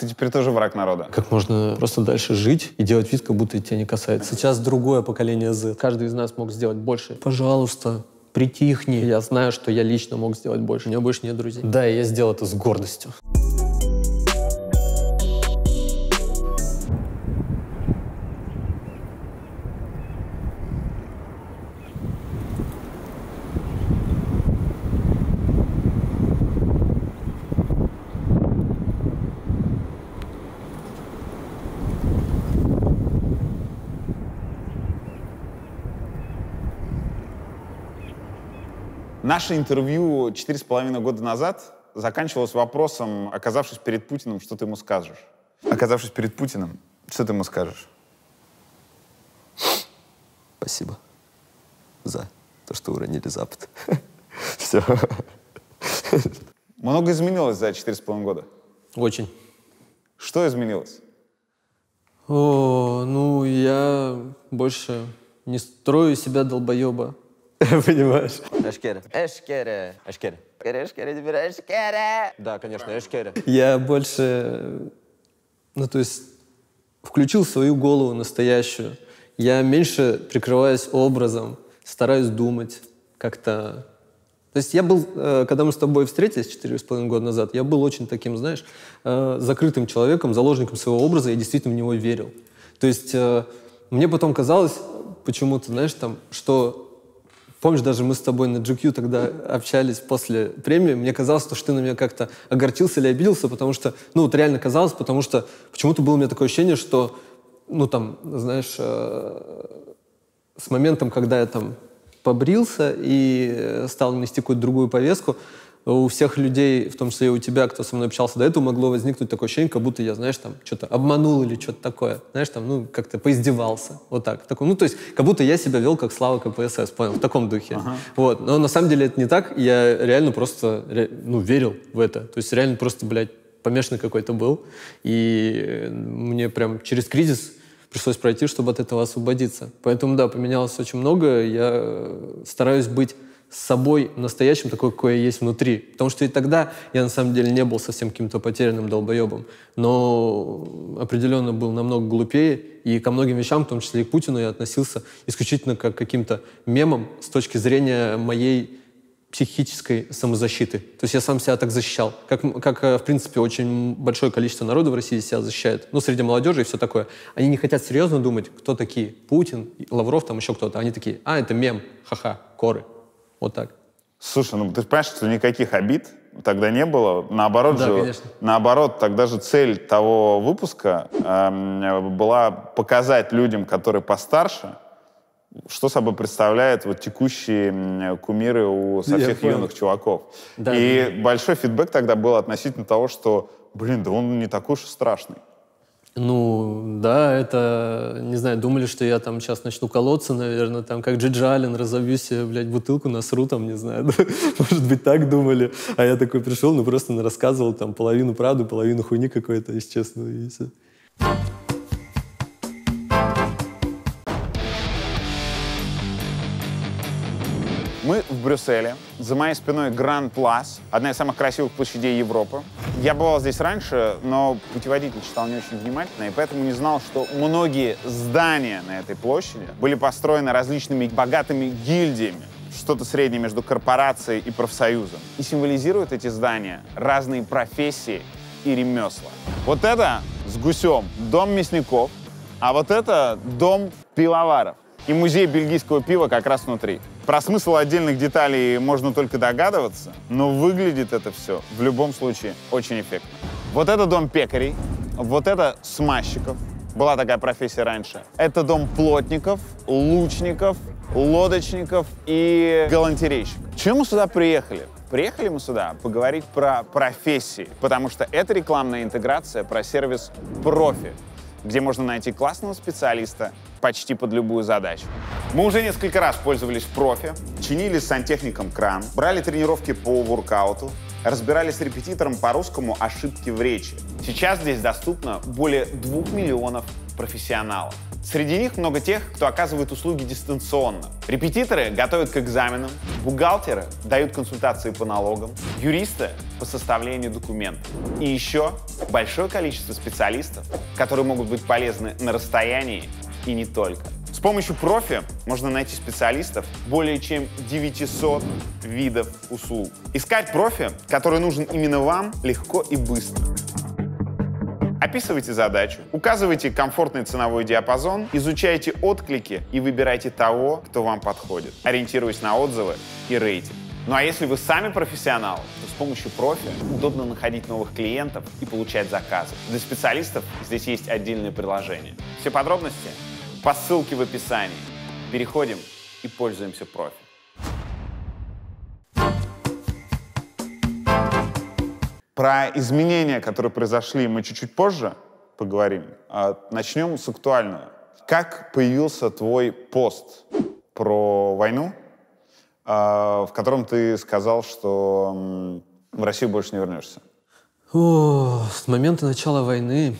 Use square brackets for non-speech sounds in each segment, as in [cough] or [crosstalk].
Ты теперь тоже враг народа. Как можно просто дальше жить и делать вид, как будто это тебя не касается. Сейчас другое поколение Z. Каждый из нас мог сделать больше. Пожалуйста, притихни. Я знаю, что я лично мог сделать больше. У меня больше нет друзей. Да, я сделал это с гордостью. Наше интервью четыре с половиной года назад заканчивалось вопросом, оказавшись перед Путиным, что ты ему скажешь? Оказавшись перед Путиным, что ты ему скажешь? Спасибо за то, что уронили Запад. [laughs] Все. Много изменилось за четыре с половиной года? Очень. Что изменилось? О, ну, я больше не строю себя долбоеба. [laughs] Понимаешь? Эшкере. Эшкере. Эшкере. Эшкере, эшкере, теперь эшкере. Да, конечно, эшкере. Я больше, ну то есть, включил свою голову настоящую. Я меньше прикрываюсь образом, стараюсь думать как-то. То есть я был, э, когда мы с тобой встретились четыре с половиной года назад, я был очень таким, знаешь, э, закрытым человеком, заложником своего образа, я действительно в него верил. То есть э, мне потом казалось почему-то, знаешь, там, что Помнишь, даже мы с тобой на GQ тогда общались после премии, мне казалось, что ты на меня как-то огорчился или обиделся, потому что, ну, вот реально казалось, потому что почему-то было у меня такое ощущение, что, ну, там, знаешь, э, с моментом, когда я там побрился и э, стал нести какую-то другую повестку, у всех людей, в том числе и у тебя, кто со мной общался до этого, могло возникнуть такое ощущение, как будто я, знаешь, там что-то обманул или что-то такое. Знаешь, там, ну, как-то поиздевался. Вот так. такой, ну, то есть, как будто я себя вел как Слава КПСС, понял, в таком духе. Ага. Вот. Но на самом деле это не так. Я реально просто, ну, верил в это. То есть реально просто, блядь, помешанный какой-то был. И э, мне прям через кризис пришлось пройти, чтобы от этого освободиться. Поэтому, да, поменялось очень много. Я э, стараюсь быть с собой настоящим, такой, какое я есть внутри. Потому что и тогда я на самом деле не был совсем каким-то потерянным долбоебом, но определенно был намного глупее, и ко многим вещам, в том числе и к Путину, я относился исключительно как к каким-то мемам с точки зрения моей психической самозащиты. То есть я сам себя так защищал. Как, как, э, в принципе, очень большое количество народа в России себя защищает. Ну, среди молодежи и все такое. Они не хотят серьезно думать, кто такие. Путин, Лавров, там еще кто-то. Они такие, а, это мем, ха-ха, коры. Вот так. Слушай, ну ты понимаешь, что никаких обид тогда не было. Наоборот да, же, наоборот, тогда же цель того выпуска э, была показать людям, которые постарше, что собой представляют вот текущие кумиры у со юных чуваков. Да, и да. большой фидбэк тогда был относительно того, что, блин, да он не такой уж и страшный. Ну, да, это, не знаю, думали, что я там сейчас начну колоться, наверное, там, как Джиджи Аллен, разовью себе, блядь, бутылку, насру там, не знаю, [laughs] может быть, так думали. А я такой пришел, ну, просто рассказывал там половину правду, половину хуйни какой-то, если честно, и все. в Брюсселе. За моей спиной Гранд Плас, одна из самых красивых площадей Европы. Я бывал здесь раньше, но путеводитель читал не очень внимательно, и поэтому не знал, что многие здания на этой площади были построены различными богатыми гильдиями что-то среднее между корпорацией и профсоюзом. И символизируют эти здания разные профессии и ремесла. Вот это с гусем дом мясников, а вот это дом пивоваров. И музей бельгийского пива как раз внутри. Про смысл отдельных деталей можно только догадываться, но выглядит это все в любом случае очень эффектно. Вот это дом пекарей, вот это смазчиков, была такая профессия раньше. Это дом плотников, лучников, лодочников и галантерейщиков. Чем мы сюда приехали? Приехали мы сюда поговорить про профессии, потому что это рекламная интеграция про сервис «Профи», где можно найти классного специалиста почти под любую задачу. Мы уже несколько раз пользовались профи, чинили с сантехником кран, брали тренировки по воркауту, разбирали с репетитором по русскому ошибки в речи. Сейчас здесь доступно более двух миллионов профессионалов. Среди них много тех, кто оказывает услуги дистанционно. Репетиторы готовят к экзаменам, бухгалтеры дают консультации по налогам, юристы по составлению документов. И еще большое количество специалистов, которые могут быть полезны на расстоянии и не только. С помощью профи можно найти специалистов более чем 900 видов услуг. Искать профи, который нужен именно вам, легко и быстро. Описывайте задачу, указывайте комфортный ценовой диапазон, изучайте отклики и выбирайте того, кто вам подходит, ориентируясь на отзывы и рейтинг. Ну а если вы сами профессионал, то с помощью профи удобно находить новых клиентов и получать заказы. Для специалистов здесь есть отдельное приложение. Все подробности по ссылке в описании. Переходим и пользуемся профи. Про изменения, которые произошли, мы чуть-чуть позже поговорим. А, начнем с актуального. Как появился твой пост про войну, а, в котором ты сказал, что в Россию больше не вернешься? О, с момента начала войны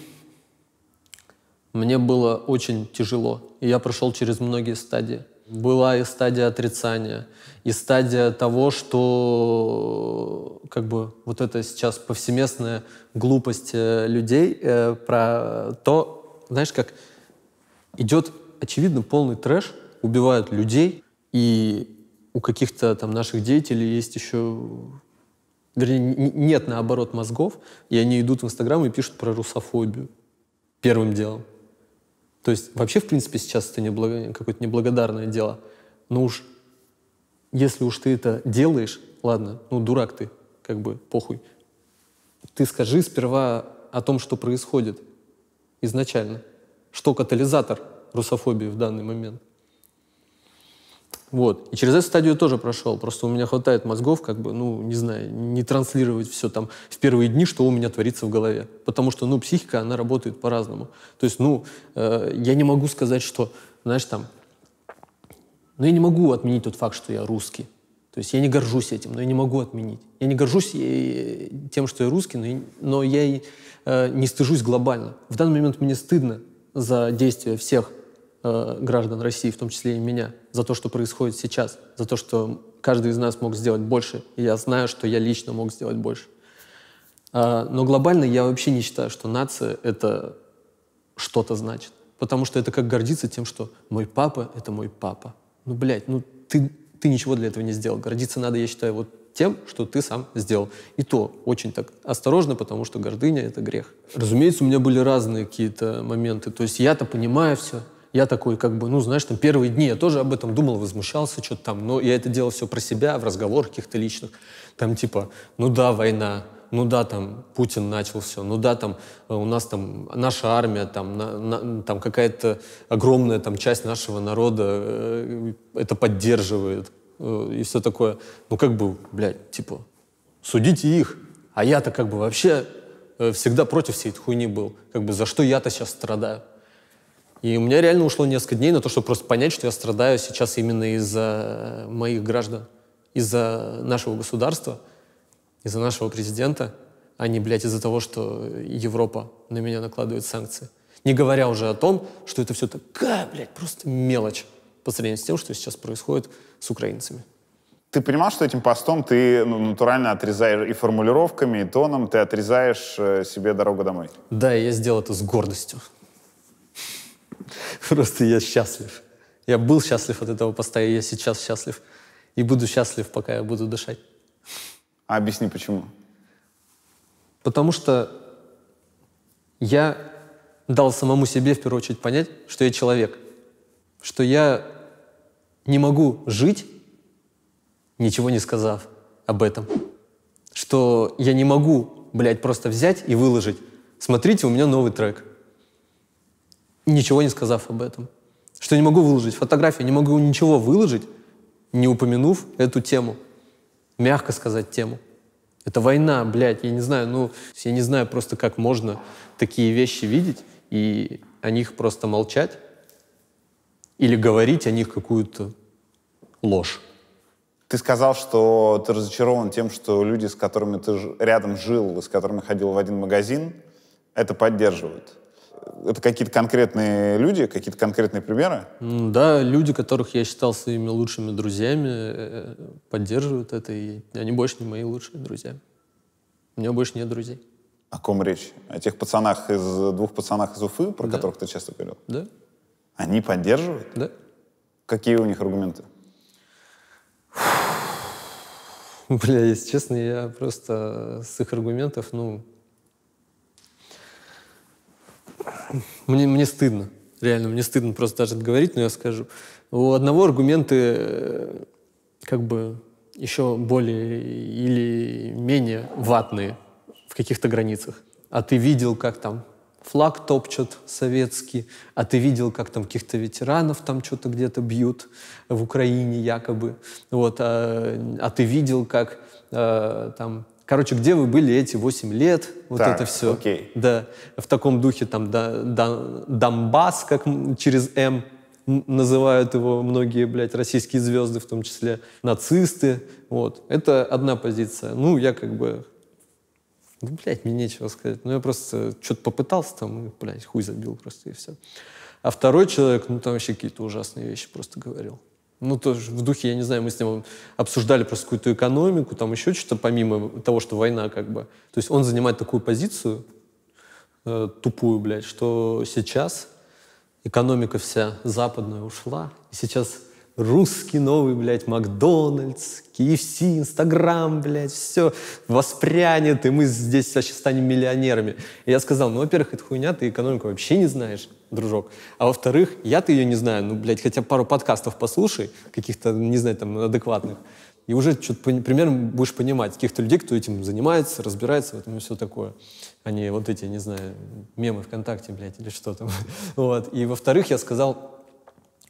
мне было очень тяжело, и я прошел через многие стадии. Была и стадия отрицания, и стадия того, что как бы вот это сейчас повсеместная глупость э, людей э, про то, знаешь, как идет, очевидно, полный трэш, убивают людей, и у каких-то там наших деятелей есть еще вернее, нет, наоборот, мозгов, и они идут в Инстаграм и пишут про русофобию первым делом. То есть вообще, в принципе, сейчас это неблаг... какое-то неблагодарное дело. Но уж если уж ты это делаешь, ладно, ну дурак ты, как бы похуй. Ты скажи сперва о том, что происходит изначально. Что катализатор русофобии в данный момент. Вот. И через эту стадию тоже прошел. Просто у меня хватает мозгов, как бы, ну, не знаю, не транслировать все там в первые дни, что у меня творится в голове. Потому что, ну, психика, она работает по-разному. То есть, ну, э, я не могу сказать, что, знаешь, там, но я не могу отменить тот факт, что я русский. То есть я не горжусь этим, но я не могу отменить. Я не горжусь э, тем, что я русский, но я, но я и э, не стыжусь глобально. В данный момент мне стыдно за действия всех э, граждан России, в том числе и меня, за то, что происходит сейчас, за то, что каждый из нас мог сделать больше. И я знаю, что я лично мог сделать больше. Э, но глобально я вообще не считаю, что нация — это что-то значит. Потому что это как гордиться тем, что мой папа — это мой папа ну, блядь, ну, ты, ты ничего для этого не сделал. Гордиться надо, я считаю, вот тем, что ты сам сделал. И то очень так осторожно, потому что гордыня — это грех. Разумеется, у меня были разные какие-то моменты. То есть я-то понимаю все. Я такой, как бы, ну, знаешь, там первые дни я тоже об этом думал, возмущался, что-то там. Но я это делал все про себя, в разговорах каких-то личных. Там типа, ну да, война, ну да, там Путин начал все, ну да, там э, у нас там наша армия, там, на, на, там какая-то огромная там часть нашего народа э, это поддерживает э, и все такое. Ну как бы, блядь, типа, судите их. А я-то как бы вообще э, всегда против всей этой хуйни был. Как бы за что я-то сейчас страдаю? И у меня реально ушло несколько дней на то, чтобы просто понять, что я страдаю сейчас именно из-за моих граждан, из-за нашего государства — из-за нашего президента, а не, блядь, из-за того, что Европа на меня накладывает санкции. Не говоря уже о том, что это все такая, блядь, просто мелочь по сравнению с тем, что сейчас происходит с украинцами. Ты понимал, что этим постом ты ну, натурально отрезаешь и формулировками, и тоном, ты отрезаешь э, себе дорогу домой? Да, я сделал это с гордостью. [laughs] Просто я счастлив. Я был счастлив от этого поста, и я сейчас счастлив. И буду счастлив, пока я буду дышать. А объясни, почему. Потому что я дал самому себе, в первую очередь, понять, что я человек. Что я не могу жить, ничего не сказав об этом. Что я не могу, блядь, просто взять и выложить. Смотрите, у меня новый трек. Ничего не сказав об этом. Что я не могу выложить фотографию, не могу ничего выложить, не упомянув эту тему мягко сказать, тему. Это война, блядь, я не знаю, ну, я не знаю просто, как можно такие вещи видеть и о них просто молчать или говорить о них какую-то ложь. Ты сказал, что ты разочарован тем, что люди, с которыми ты рядом жил, с которыми ходил в один магазин, это поддерживают это какие-то конкретные люди, какие-то конкретные примеры? Да, люди, которых я считал своими лучшими друзьями, э, поддерживают это, и они больше не мои лучшие друзья. У меня больше нет друзей. О ком речь? О тех пацанах из двух пацанах из Уфы, про да. которых ты часто говорил? Да. Они поддерживают? Да. Какие у них аргументы? Бля, если честно, я просто с их аргументов, ну, мне, мне стыдно. Реально, мне стыдно просто даже это говорить, но я скажу. У одного аргументы э, как бы еще более или менее ватные в каких-то границах. А ты видел, как там флаг топчут советский, а ты видел, как там каких-то ветеранов там что-то где-то бьют в Украине якобы, вот, а, а ты видел, как а, там Короче, где вы были эти 8 лет? Вот так, это все. Окей. Да. В таком духе там да, да, Донбасс, как через М называют его многие, блядь, российские звезды, в том числе нацисты. Вот. Это одна позиция. Ну, я как бы... Ну, блядь, мне нечего сказать. Ну, я просто что-то попытался там, и, блядь, хуй забил просто, и все. А второй человек, ну, там вообще какие-то ужасные вещи просто говорил ну, тоже в духе, я не знаю, мы с ним обсуждали просто какую-то экономику, там еще что-то, помимо того, что война как бы. То есть он занимает такую позицию э, тупую, блядь, что сейчас экономика вся западная ушла, и сейчас русский новый, блядь, Макдональдс, KFC, Инстаграм, блядь, все воспрянет, и мы здесь вообще станем миллионерами. И я сказал, ну, во-первых, это хуйня, ты экономику вообще не знаешь, дружок. А во-вторых, я-то ее не знаю, ну, блядь, хотя пару подкастов послушай, каких-то, не знаю, там, адекватных. И уже что-то примерно будешь понимать каких-то людей, кто этим занимается, разбирается в этом и все такое. Они а вот эти, не знаю, мемы ВКонтакте, блядь, или что там. [laughs] Вот. И во-вторых, я сказал,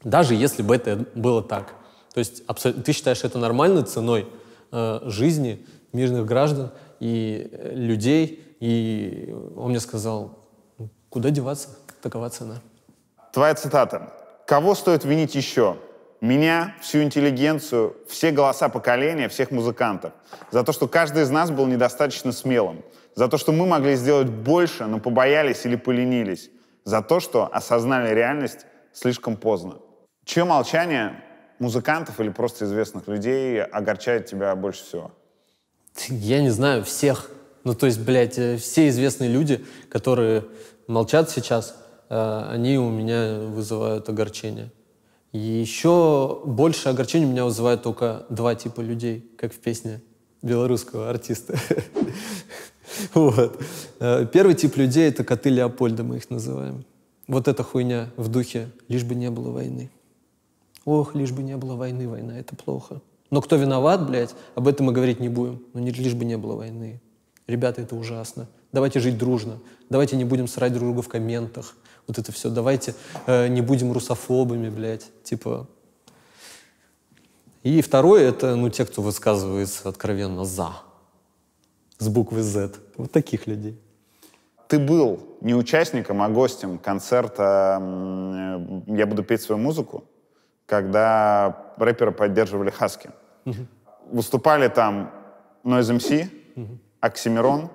даже если бы это было так. То есть ты считаешь это нормальной ценой э, жизни мирных граждан и э, людей, и он мне сказал, «Ну, куда деваться, такова цена. Твоя цитата. «Кого стоит винить еще? Меня, всю интеллигенцию, все голоса поколения, всех музыкантов. За то, что каждый из нас был недостаточно смелым. За то, что мы могли сделать больше, но побоялись или поленились. За то, что осознали реальность слишком поздно. Чье молчание музыкантов или просто известных людей огорчает тебя больше всего? Я не знаю, всех. Ну, то есть, блядь, э, все известные люди, которые молчат сейчас, э, они у меня вызывают огорчение. И еще больше огорчения у меня вызывают только два типа людей, как в песне белорусского артиста. [laughs] Вот. Э, первый тип людей — это коты Леопольда, мы их называем. Вот эта хуйня в духе «лишь бы не было войны». Ох, лишь бы не было войны, война это плохо. Но кто виноват, блядь, об этом мы говорить не будем. Но ну, не, лишь бы не было войны. Ребята, это ужасно. Давайте жить дружно. Давайте не будем срать друг друга в комментах. Вот это все. Давайте э, не будем русофобами, блядь. Типа. И второе, это, ну, те, кто высказывается откровенно «за». С буквы «Z». Вот таких людей ты был не участником, а гостем концерта «Я буду петь свою музыку» когда рэперы поддерживали Хаски. Угу. Выступали там Noise MC, угу. Оксимирон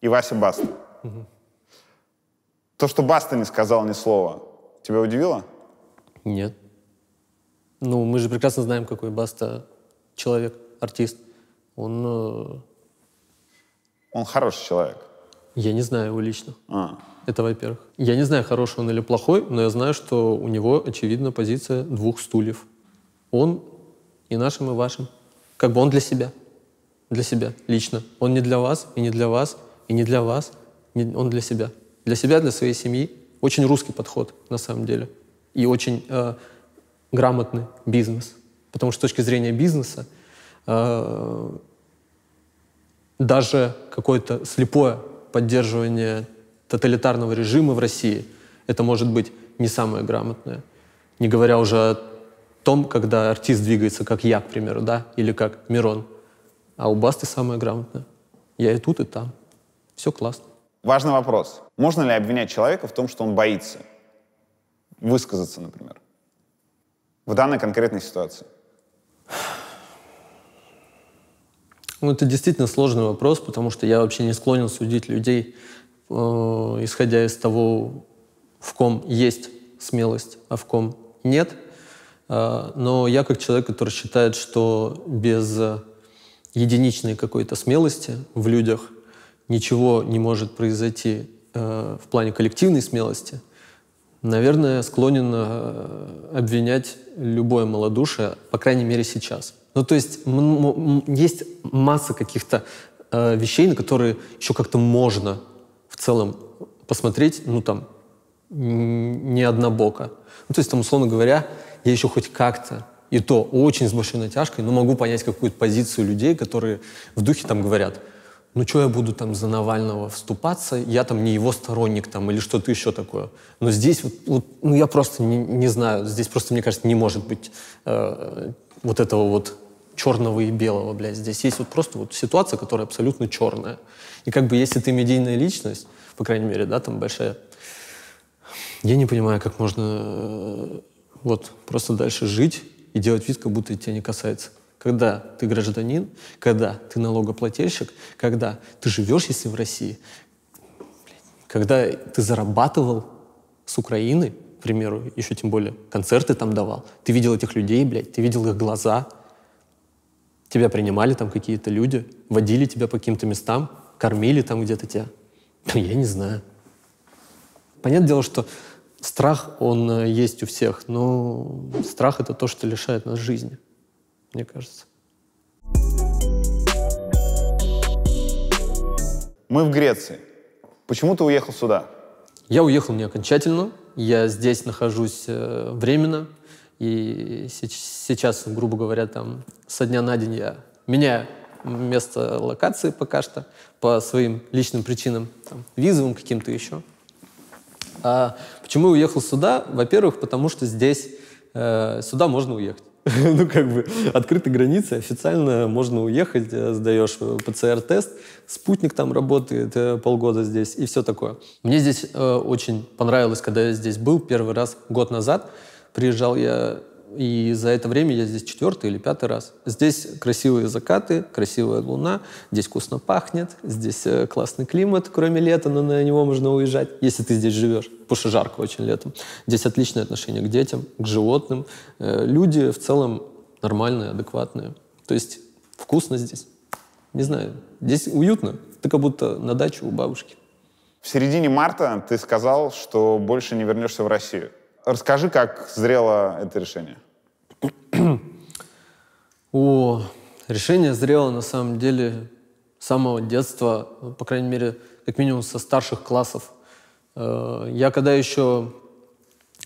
и Вася Баста. Угу. То, что Баста не сказал ни слова, тебя удивило? Нет. Ну, мы же прекрасно знаем, какой Баста человек, артист. Он... Э, Он хороший человек. Я не знаю его лично. А. Это во-первых. Я не знаю, хороший он или плохой, но я знаю, что у него, очевидно, позиция двух стульев. Он и нашим, и вашим. Как бы он для себя. Для себя, лично. Он не для вас, и не для вас, и не для вас. Не, он для себя. Для себя, для своей семьи. Очень русский подход, на самом деле. И очень э, грамотный бизнес. Потому что с точки зрения бизнеса э, даже какое-то слепое поддерживание тоталитарного режима в России, это может быть не самое грамотное. Не говоря уже о том, когда артист двигается, как я, к примеру, да, или как Мирон. А у Басты самое грамотное. Я и тут, и там. Все классно. Важный вопрос. Можно ли обвинять человека в том, что он боится высказаться, например, в данной конкретной ситуации? Ну, это действительно сложный вопрос, потому что я вообще не склонен судить людей Э, исходя из того, в ком есть смелость, а в ком нет. Э, но я как человек, который считает, что без единичной какой-то смелости в людях ничего не может произойти э, в плане коллективной смелости, наверное, склонен обвинять любое малодушие, по крайней мере сейчас. Ну, то есть есть масса каких-то вещей, на которые еще как-то можно целом посмотреть, ну, там, не однобоко. Ну, то есть, там, условно говоря, я еще хоть как-то, и то очень с большой натяжкой, но могу понять какую-то позицию людей, которые в духе там говорят, ну что я буду там за Навального вступаться, я там не его сторонник там или что-то еще такое. Но здесь вот, вот ну я просто не, не знаю, здесь просто, мне кажется, не может быть э, вот этого вот черного и белого, блядь. Здесь есть вот просто вот ситуация, которая абсолютно черная. И как бы если ты медийная личность, по крайней мере, да, там большая, я не понимаю, как можно э, вот просто дальше жить и делать вид, как будто это тебя не касается. Когда ты гражданин, когда ты налогоплательщик, когда ты живешь, если в России, когда ты зарабатывал с Украины, к примеру, еще тем более концерты там давал, ты видел этих людей, блядь, ты видел их глаза, Тебя принимали там какие-то люди, водили тебя по каким-то местам, кормили там где-то тебя. [laughs] Я не знаю. Понятное дело, что страх, он э, есть у всех, но страх — это то, что лишает нас жизни, мне кажется. Мы в Греции. Почему ты уехал сюда? Я уехал не окончательно. Я здесь нахожусь э, временно. И сейчас, грубо говоря, там со дня на день я меняю место локации пока что по своим личным причинам, там, визовым каким-то еще. А почему я уехал сюда? Во-первых, потому что здесь э, сюда можно уехать. [laughs] ну, как бы, открыты границы, официально можно уехать, э, сдаешь э, ПЦР-тест, спутник там работает э, полгода здесь и все такое. Мне здесь э, очень понравилось, когда я здесь был первый раз год назад. Приезжал я, и за это время я здесь четвертый или пятый раз. Здесь красивые закаты, красивая луна, здесь вкусно пахнет, здесь э, классный климат, кроме лета, но на него можно уезжать, если ты здесь живешь, потому что жарко очень летом. Здесь отличное отношение к детям, к животным. Э, люди в целом нормальные, адекватные. То есть вкусно здесь. Не знаю, здесь уютно. Ты как будто на даче у бабушки. В середине марта ты сказал, что больше не вернешься в Россию. Расскажи, как зрело это решение. О, решение зрело на самом деле с самого детства, по крайней мере, как минимум со старших классов. Э, я когда еще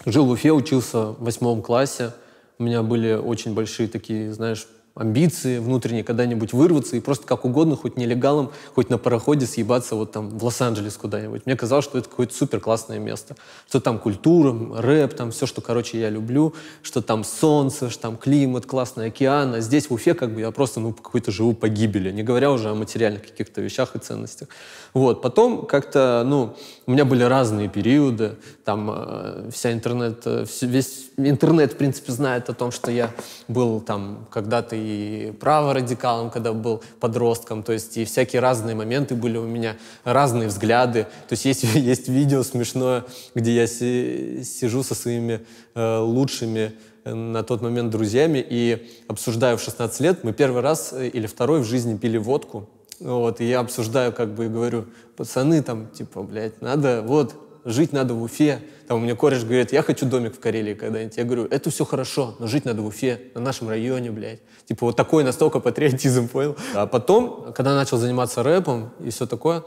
жил в Уфе, учился в восьмом классе, у меня были очень большие такие, знаешь, амбиции внутренние когда-нибудь вырваться и просто как угодно, хоть нелегалом, хоть на пароходе съебаться вот там в Лос-Анджелес куда-нибудь. Мне казалось, что это какое-то супер классное место. Что там культура, рэп, там все, что, короче, я люблю, что там солнце, что там климат, классный океан. А здесь, в Уфе, как бы я просто, ну, какой-то живу погибели, не говоря уже о материальных каких-то вещах и ценностях. Вот. Потом как-то, ну, у меня были разные периоды. Там э, вся интернет, э, весь интернет, в принципе, знает о том, что я был там когда-то и праворадикалом, когда был подростком, то есть и всякие разные моменты были у меня, разные взгляды. То есть есть, [laughs] есть видео смешное, где я си, сижу со своими э, лучшими э, на тот момент друзьями и обсуждаю в 16 лет, мы первый раз э, или второй в жизни пили водку, вот, и я обсуждаю, как бы, и говорю, пацаны, там, типа, блядь, надо, вот, жить надо в Уфе. Там у меня кореш говорит, я хочу домик в Карелии когда-нибудь. Я говорю, это все хорошо, но жить надо в Уфе, на нашем районе, блядь. Типа вот такой настолько патриотизм, понял? А потом, когда начал заниматься рэпом и все такое,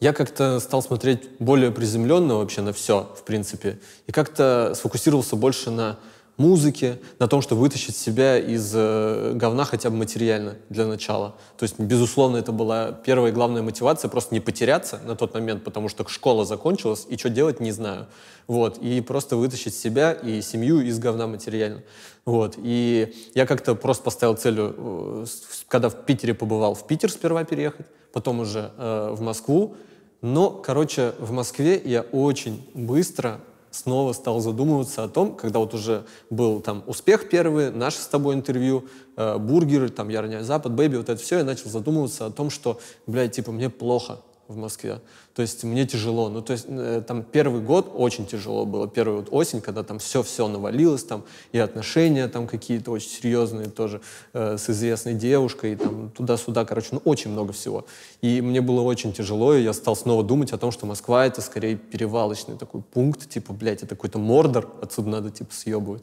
я как-то стал смотреть более приземленно вообще на все, в принципе. И как-то сфокусировался больше на музыке, на том, чтобы вытащить себя из э, говна хотя бы материально для начала. То есть, безусловно, это была первая и главная мотивация просто не потеряться на тот момент, потому что школа закончилась, и что делать, не знаю. Вот. И просто вытащить себя и семью из говна материально. Вот. И я как-то просто поставил целью, э, когда в Питере побывал, в Питер сперва переехать, потом уже э, в Москву. Но, короче, в Москве я очень быстро снова стал задумываться о том, когда вот уже был там успех первый, наше с тобой интервью, э, бургеры, там, Ярня Запад, Бэби, вот это все, я начал задумываться о том, что, блядь, типа, мне плохо, в Москве. То есть мне тяжело. Ну, то есть э, там первый год очень тяжело было. первый вот осень, когда там все-все навалилось, там и отношения там какие-то очень серьезные тоже э, с известной девушкой, и, там туда-сюда, короче, ну очень много всего. И мне было очень тяжело, и я стал снова думать о том, что Москва — это скорее перевалочный такой пункт, типа, блядь, это какой-то мордор, отсюда надо, типа, съебывать.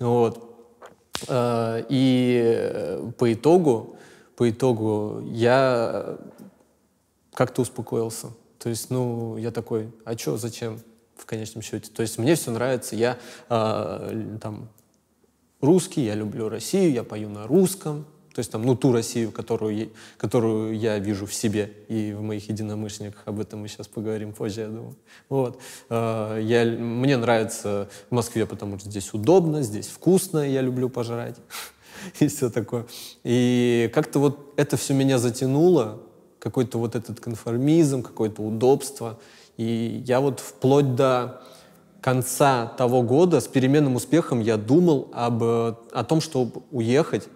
Вот. Э, и э, по итогу, по итогу я как-то успокоился. То есть, ну, я такой, а что, зачем в конечном счете? То есть, мне все нравится, я э, там русский, я люблю Россию, я пою на русском, то есть там, ну, ту Россию, которую, которую я вижу в себе и в моих единомышленниках, об этом мы сейчас поговорим позже, я думаю. Вот. А, я, мне нравится в Москве, потому что здесь удобно, здесь вкусно, я люблю пожрать [laughs] и все такое. И как-то вот это все меня затянуло, какой-то вот этот конформизм, какое-то удобство. И я вот вплоть до конца того года с переменным успехом я думал об, э, о том, чтобы уехать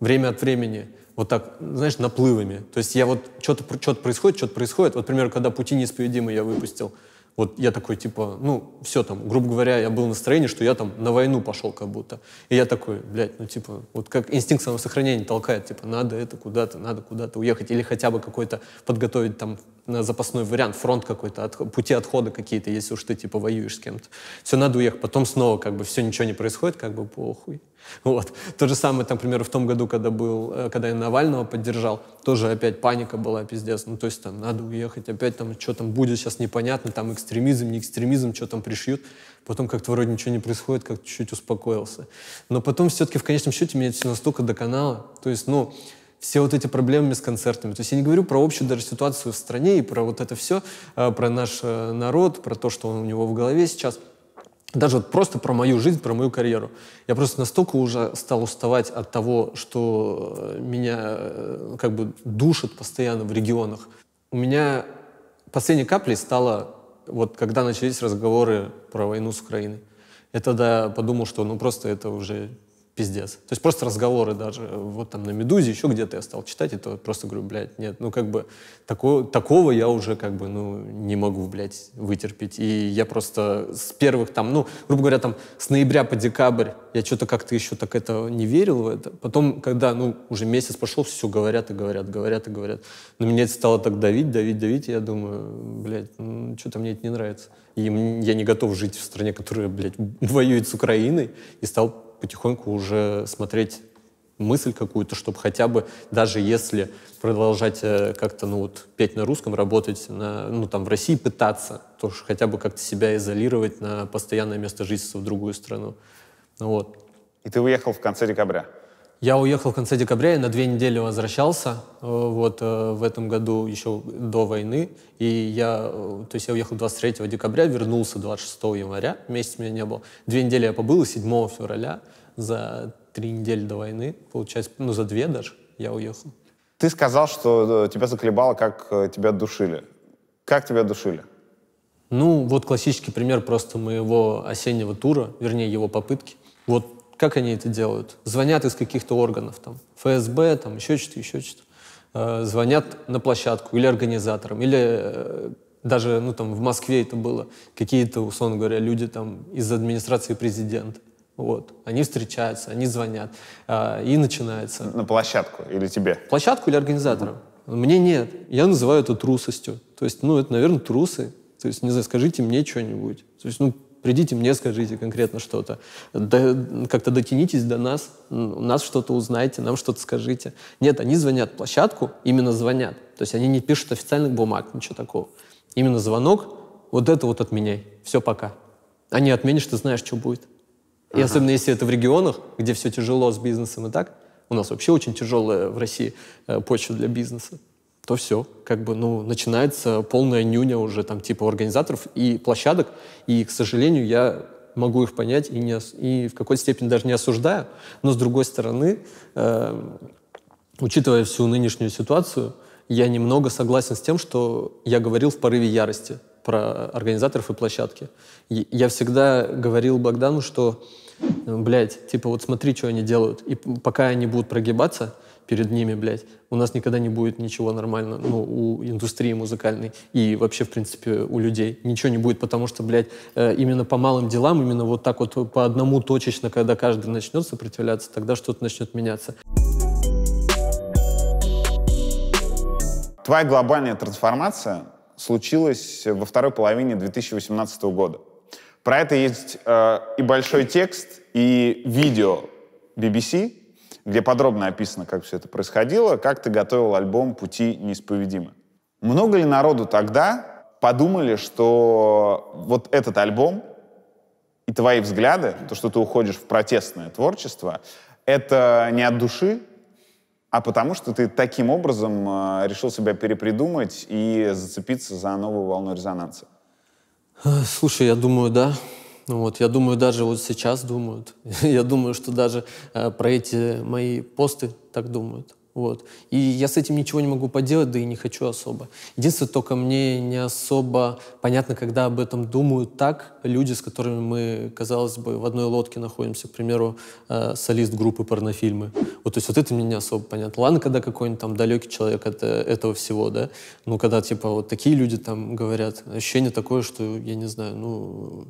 время от времени, вот так, знаешь, наплывами. То есть я вот, что-то что происходит, что-то происходит. Вот, например, когда «Пути неисповедимы» я выпустил – вот я такой, типа, ну, все там, грубо говоря, я был в настроении, что я там на войну пошел как будто. И я такой, блядь, ну, типа, вот как инстинкт самосохранения толкает, типа, надо это куда-то, надо куда-то уехать. Или хотя бы какой-то подготовить там на запасной вариант, фронт какой-то, от, пути отхода какие-то, если уж ты, типа, воюешь с кем-то. Все, надо уехать. Потом снова, как бы, все, ничего не происходит, как бы, похуй. Вот. То же самое, там, к примеру, в том году, когда, был, э, когда я Навального поддержал, тоже опять паника была, пиздец. Ну, то есть там надо уехать, опять там что там будет, сейчас непонятно, там экстремизм, не экстремизм, что там пришьют. Потом как-то вроде ничего не происходит, как чуть-чуть успокоился. Но потом все-таки в конечном счете меня это все настолько доконало. То есть, ну, все вот эти проблемы с концертами. То есть я не говорю про общую даже ситуацию в стране и про вот это все, а, про наш э, народ, про то, что у него в голове сейчас – даже вот просто про мою жизнь, про мою карьеру. Я просто настолько уже стал уставать от того, что э, меня э, как бы душит постоянно в регионах. У меня последней каплей стало, вот когда начались разговоры про войну с Украиной. Я тогда подумал, что ну просто это уже пиздец. То есть просто разговоры даже, э, вот там на «Медузе», еще где-то я стал читать, и то просто говорю, блядь, нет, ну как бы такого, такого я уже как бы, ну, не могу, блядь, вытерпеть. И я просто с первых там, ну, грубо говоря, там с ноября по декабрь я что-то как-то еще так это не верил в это. Потом, когда, ну, уже месяц пошел, все говорят и говорят, говорят и говорят. Но меня это стало так давить, давить, давить, и я думаю, блядь, ну, что-то мне это не нравится. И я не готов жить в стране, которая, блядь, [laughs] воюет с Украиной, и стал потихоньку уже смотреть мысль какую-то, чтобы хотя бы, даже если продолжать э, как-то, ну вот, петь на русском, работать на, ну, там, в России, пытаться, то хотя бы как-то себя изолировать на постоянное место жительства в другую страну. ну Вот. И ты уехал в конце декабря? Я уехал в конце декабря, и на две недели возвращался э, вот э, в этом году, еще до войны. И я, э, то есть я уехал 23 декабря, вернулся 26 января, месяц меня не было. Две недели я побыл, 7 февраля за три недели до войны, получается, ну за две даже я уехал. Ты сказал, что тебя заколебало, как тебя душили. Как тебя душили? Ну, вот классический пример просто моего осеннего тура, вернее, его попытки. Вот как они это делают? Звонят из каких-то органов, там, ФСБ, там, еще что-то, еще что-то. Э, звонят на площадку или организаторам, или э, даже, ну, там, в Москве это было, какие-то, условно говоря, люди там из администрации президента. Вот. Они встречаются, они звонят. Э, и начинается. На площадку или тебе? Площадку или организаторам. Угу. Мне нет. Я называю это трусостью. То есть, ну, это, наверное, трусы. То есть, не знаю, скажите мне что-нибудь. То есть, ну, придите мне, скажите конкретно что-то. Как-то дотянитесь до нас, у нас что-то узнайте, нам что-то скажите. Нет, они звонят площадку, именно звонят. То есть они не пишут официальных бумаг, ничего такого. Именно звонок, вот это вот отменяй, все, пока. А не отменишь, ты знаешь, что будет. И ага. особенно если это в регионах, где все тяжело с бизнесом и так. У нас вообще очень тяжелая в России э, почва для бизнеса то все, как бы, ну, начинается полная нюня уже там типа организаторов и площадок, и, к сожалению, я могу их понять и, не, и в какой-то степени даже не осуждаю, но, с другой стороны, э, учитывая всю нынешнюю ситуацию, я немного согласен с тем, что я говорил в порыве ярости про организаторов и площадки. И я всегда говорил Богдану, что, блядь, типа, вот смотри, что они делают. И пока они будут прогибаться, перед ними, блядь, у нас никогда не будет ничего нормально, ну, у индустрии музыкальной и вообще, в принципе, у людей. Ничего не будет, потому что, блядь, э, именно по малым делам, именно вот так вот по одному точечно, когда каждый начнет сопротивляться, тогда что-то начнет меняться. Твоя глобальная трансформация случилась во второй половине 2018 года. Про это есть э, и большой текст, и видео BBC, где подробно описано, как все это происходило, как ты готовил альбом «Пути неисповедимы». Много ли народу тогда подумали, что вот этот альбом и твои взгляды, то, что ты уходишь в протестное творчество, это не от души, а потому что ты таким образом э, решил себя перепридумать и зацепиться за новую волну резонанса? Э, слушай, я думаю, да. Ну вот, я думаю, даже вот сейчас думают. [laughs] я думаю, что даже э, про эти мои посты так думают. Вот. И я с этим ничего не могу поделать, да и не хочу особо. Единственное, только мне не особо понятно, когда об этом думают так люди, с которыми мы, казалось бы, в одной лодке находимся. К примеру, э, солист группы порнофильмы. Вот, то есть вот это мне не особо понятно. Ладно, когда какой-нибудь там далекий человек от э, этого всего, да, ну, когда, типа, вот такие люди там говорят, ощущение такое, что, я не знаю, ну,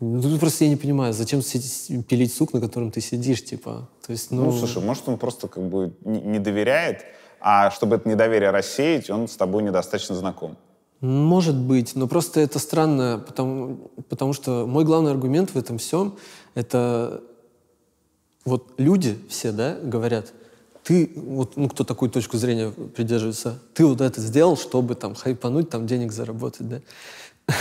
ну, просто я не понимаю, зачем пилить сук, на котором ты сидишь, типа. То есть, ну... ну, слушай, может, он просто как бы не доверяет, а чтобы это недоверие рассеять, он с тобой недостаточно знаком. Может быть, но просто это странно, потому, потому что мой главный аргумент в этом всем — это вот люди все, да, говорят, ты, вот, ну, кто такую точку зрения придерживается, ты вот это сделал, чтобы там хайпануть, там денег заработать, да. [laughs]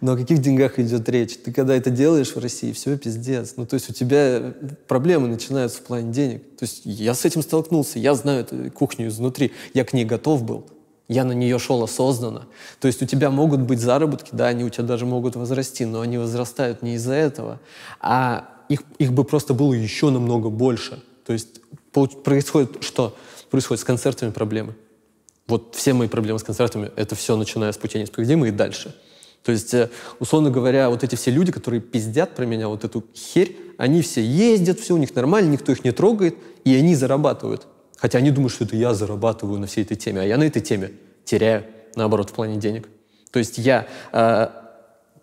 Но о каких деньгах идет речь? Ты когда это делаешь в России, все пиздец. Ну, то есть у тебя проблемы начинаются в плане денег. То есть я с этим столкнулся, я знаю эту кухню изнутри, я к ней готов был. Я на нее шел осознанно. То есть у тебя могут быть заработки, да, они у тебя даже могут возрасти, но они возрастают не из-за этого, а их, их бы просто было еще намного больше. То есть происходит что? Происходит с концертами проблемы. Вот все мои проблемы с концертами — это все, начиная с пути несправедливой и дальше — то есть, э, условно говоря, вот эти все люди, которые пиздят про меня вот эту херь, они все ездят, все у них нормально, никто их не трогает, и они зарабатывают. Хотя они думают, что это я зарабатываю на всей этой теме, а я на этой теме теряю, наоборот, в плане денег. То есть я, э,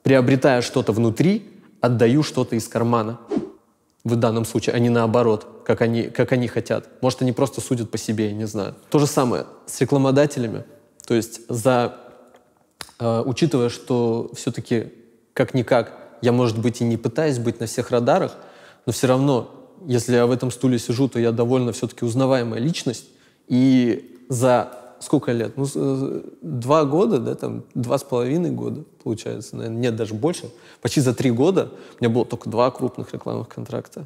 приобретая что-то внутри, отдаю что-то из кармана в данном случае, а не наоборот, как они, как они хотят. Может, они просто судят по себе, я не знаю. То же самое с рекламодателями. То есть за Э, учитывая, что все-таки как-никак я, может быть, и не пытаюсь быть на всех радарах, но все равно, если я в этом стуле сижу, то я довольно все-таки узнаваемая личность. И за сколько лет? Ну, два года, да, там, два с половиной года, получается, наверное, нет, даже больше. Почти за три года у меня было только два крупных рекламных контракта.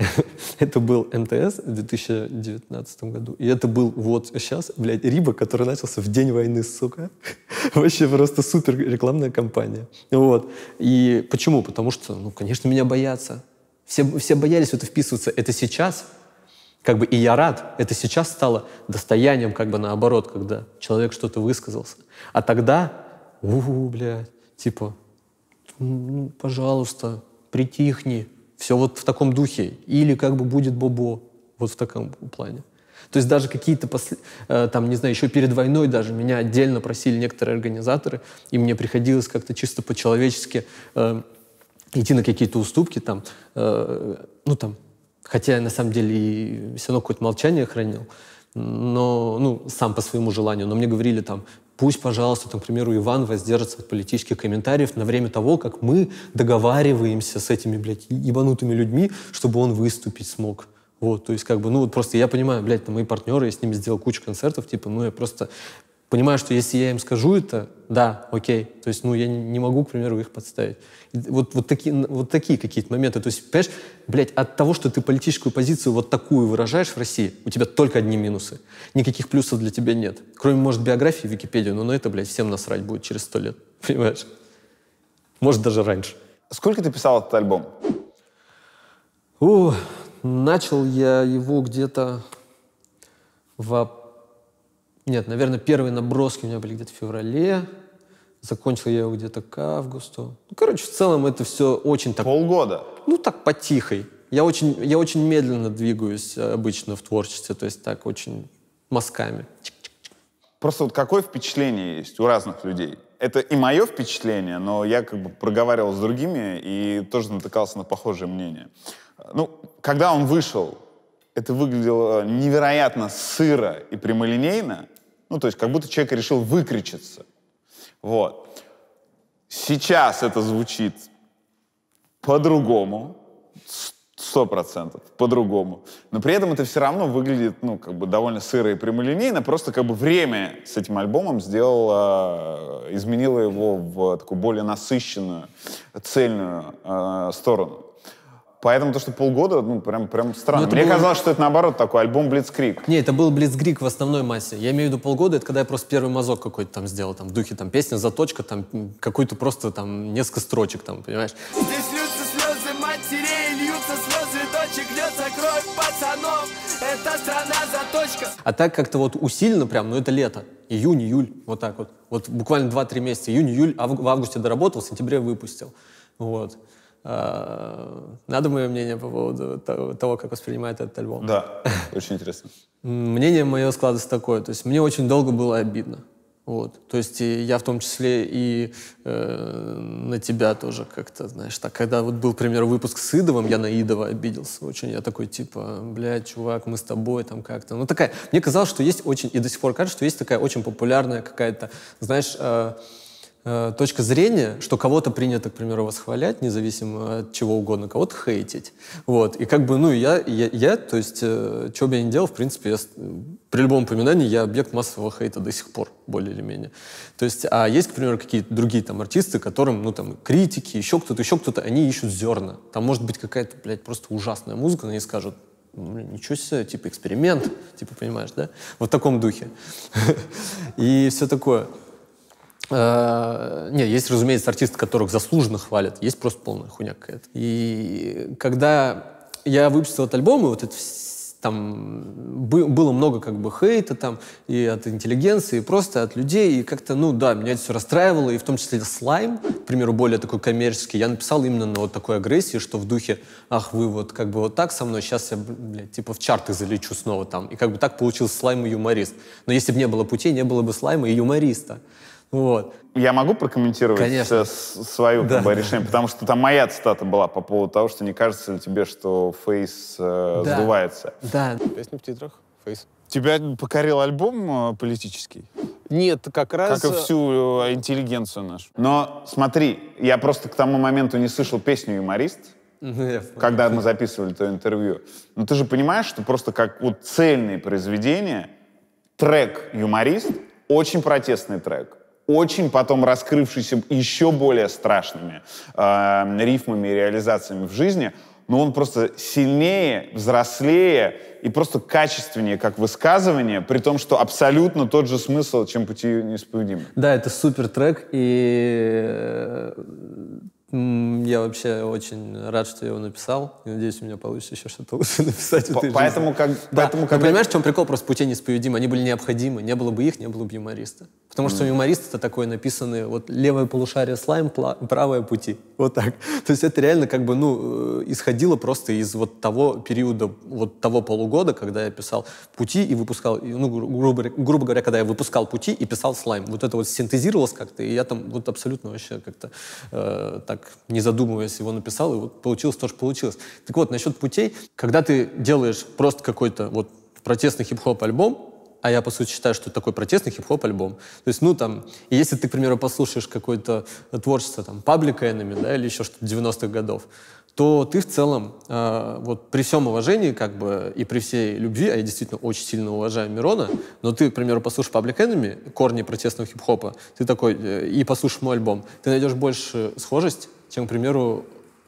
[laughs] это был МТС в 2019 году, и это был вот сейчас, блядь, Риба, который начался в день войны, сука. [laughs] Вообще просто супер рекламная кампания. Вот. И почему? Потому что, ну, конечно, меня боятся. Все, все боялись в это вписываться. Это сейчас, как бы, и я рад, это сейчас стало достоянием, как бы, наоборот, когда человек что-то высказался. А тогда, у «Угу, блядь, типа, ну, пожалуйста, притихни. Все вот в таком духе. Или как бы будет бобо. Вот в таком плане. То есть даже какие-то, посл... Э, там, не знаю, еще перед войной даже меня отдельно просили некоторые организаторы, и мне приходилось как-то чисто по-человечески э, идти на какие-то уступки, там, э, ну, там, хотя я на самом деле и все равно какое-то молчание хранил, но, ну, сам по своему желанию, но мне говорили там, пусть, пожалуйста, там, к примеру, Иван воздержится от политических комментариев на время того, как мы договариваемся с этими, блядь, ебанутыми людьми, чтобы он выступить смог. Вот, то есть, как бы, ну, вот просто я понимаю, блядь, там мои партнеры, я с ними сделал кучу концертов, типа, ну, я просто понимаю, что если я им скажу это, да, окей, то есть, ну, я не, могу, к примеру, их подставить. вот, вот такие, вот такие какие-то моменты. То есть, понимаешь, блядь, от того, что ты политическую позицию вот такую выражаешь в России, у тебя только одни минусы. Никаких плюсов для тебя нет. Кроме, может, биографии, в Википедию, но на это, блядь, всем насрать будет через сто лет. [laughs] Понимаешь? Может, даже раньше. Сколько ты писал этот альбом? Ух, Начал я его где-то в... Нет, наверное, первые наброски у меня были где-то в феврале. Закончил я его где-то к августу. Ну, короче, в целом это все очень так... Полгода? Ну, так потихой. Я очень, я очень медленно двигаюсь э, обычно в творчестве, то есть так очень мазками. Просто вот какое впечатление есть у разных людей? Это и мое впечатление, но я как бы проговаривал с другими и тоже натыкался на похожее мнение. Ну, когда он вышел, это выглядело невероятно сыро и прямолинейно. Ну, то есть как будто человек решил выкричиться. Вот. Сейчас это звучит по-другому, сто процентов, по-другому. Но при этом это все равно выглядит, ну, как бы довольно сыро и прямолинейно, просто как бы время с этим альбомом сделало, э, изменило его в такую более насыщенную, цельную э, сторону. Поэтому то, что полгода, ну, прям, прям ну, странно. Мне было... казалось, что это наоборот такой альбом Блицкрик. Не, это был Блицкрик в основной массе. Я имею в виду полгода, это когда я просто первый мазок какой-то там сделал, там, в духе, там, песня, заточка, там, какую-то просто, там, несколько строчек, там, понимаешь? Здесь льются слезы матерей, льются слезы дочек, льется кровь пацанов, это страна заточка. А так как-то вот усиленно прям, ну, это лето, июнь, июль, вот так вот. Вот буквально 2-3 месяца, июнь, июль, а в августе доработал, в сентябре выпустил. Вот. А, надо мое мнение по поводу того, как воспринимает этот альбом? Да, [laughs] очень интересно. Мнение мое складывается такое. То есть мне очень долго было обидно. Вот. То есть я в том числе и э, на тебя тоже как-то, знаешь, так, когда вот был, к примеру, выпуск с Идовым, я на Идова обиделся очень. Я такой, типа, блядь, чувак, мы с тобой там как-то. Ну, такая, мне казалось, что есть очень, и до сих пор кажется, что есть такая очень популярная какая-то, знаешь, э, Э, точка зрения, что кого-то принято, к примеру, восхвалять, независимо от чего угодно, кого-то хейтить. Вот. И как бы, ну, я, я, я то есть, э, что бы я ни делал, в принципе, я, при любом упоминании я объект массового хейта до сих пор, более или менее. То есть, а есть, к примеру, какие-то другие там артисты, которым, ну, там, критики, еще кто-то, еще кто-то, они ищут зерна. Там может быть какая-то, блядь, просто ужасная музыка, но они скажут, «Ну, ничего себе, типа эксперимент, типа, понимаешь, да? Вот в таком духе. [laughs] И все такое. Э, не, есть, разумеется, артисты, которых заслуженно хвалят, есть просто полная хуйня какая-то. И когда я выпустил этот альбом, и вот это там было много как бы хейта там и от интеллигенции, и просто от людей, и как-то, ну да, меня это все расстраивало, и в том числе слайм, к примеру, более такой коммерческий, я написал именно на вот такой агрессии, что в духе, ах, вы вот как бы вот так со мной, сейчас я, блядь, типа в чарты залечу снова там, и как бы так получился слайм и юморист. Но если бы не было путей, не было бы слайма и юмориста. Вот. Я могу прокомментировать Конечно. Э, свою да. бы, решение, потому что там моя цитата была по поводу того, что не кажется ли тебе, что фейс э, да. сдувается. Да. Песня в титрах, фейс. Тебя покорил альбом э, политический? Нет, как раз... Как и э, всю интеллигенцию нашу. Но смотри, я просто к тому моменту не слышал песню «Юморист», ну, когда мы записывали то интервью. Но ты же понимаешь, что просто как вот цельные произведения, трек «Юморист» — очень протестный трек очень потом раскрывшийся еще более страшными э, рифмами и реализациями в жизни, но он просто сильнее, взрослее и просто качественнее как высказывание, при том, что абсолютно тот же смысл, чем «Пути неисповедимы». Да, это супер трек, и э, я вообще очень рад, что я его написал. надеюсь, у меня получится еще что-то лучше [laughs] написать. По- поэтому, как, да. поэтому как... Но понимаешь, в чем прикол? Просто пути неисповедимы. Они были необходимы. Не было бы их, не было бы юмориста. Потому что юморист это такое написанное вот левое полушарие слайм, правое пути. [laughs] Вот так. То есть это реально как бы, ну, э, исходило просто из вот того периода, вот того полугода, когда я писал пути и выпускал, ну, грубо, грубо говоря, когда я выпускал пути и писал слайм. Вот это вот синтезировалось как-то, и я там вот абсолютно вообще как-то э, так так, не задумываясь, его написал, и вот получилось то, что получилось. Так вот, насчет путей, когда ты делаешь просто какой-то вот протестный хип-хоп альбом, а я, по сути, считаю, что это такой протестный хип-хоп альбом. То есть, ну, там, если ты, к примеру, послушаешь какое-то творчество, там, Public Enemy, да, или еще что-то 90-х годов, то ты в целом, э, вот при всем уважении, как бы, и при всей любви, а я действительно очень сильно уважаю Мирона, но ты, к примеру, послушаешь Public Enemy, корни протестного хип-хопа, ты такой, э, и послушаешь мой альбом, ты найдешь больше схожесть, чем, к примеру,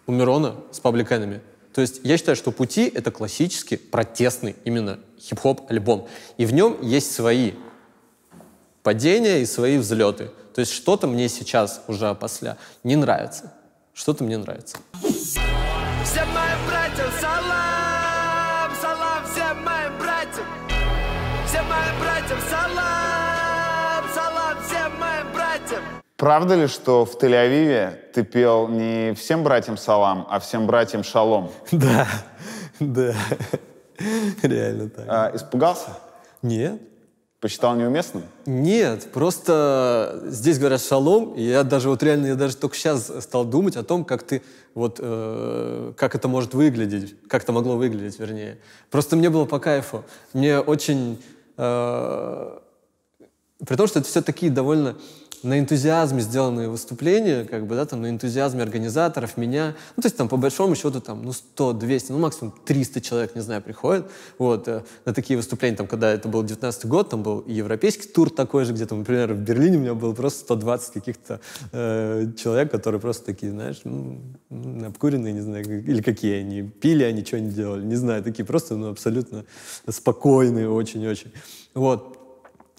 у Мирона с Public Enemy. То есть я считаю, что «Пути» — это классический протестный именно хип-хоп альбом. И в нем есть свои падения и свои взлеты. То есть что-то мне сейчас уже после не нравится. Что-то мне нравится. всем моим братьям! Салам! Салам всем моим братьям! Правда ли, что в Тель-Авиве ты пел не всем братьям салам, а всем братьям шалом? Да, да. Реально так. А, испугался? Нет. Посчитал неуместным? Нет, просто здесь говорят шалом, и я даже вот реально, я даже только сейчас стал думать о том, как ты вот, э, как это может выглядеть, как это могло выглядеть, вернее. Просто мне было по кайфу. Мне очень Э, при том, что это все такие довольно на энтузиазме сделанные выступления, как бы, да, там, на энтузиазме организаторов, меня, ну, то есть там по большому счету там, ну, 100, 200, ну, максимум 300 человек, не знаю, приходят вот, э, на такие выступления, там, когда это был 19 год, там был и европейский тур такой же, где-то, например, в Берлине у меня было просто 120 каких-то э, человек, которые просто такие, знаешь, ну, обкуренные, не знаю, или какие они, пили они, что они делали, не знаю, такие просто, ну, абсолютно спокойные очень-очень. Вот,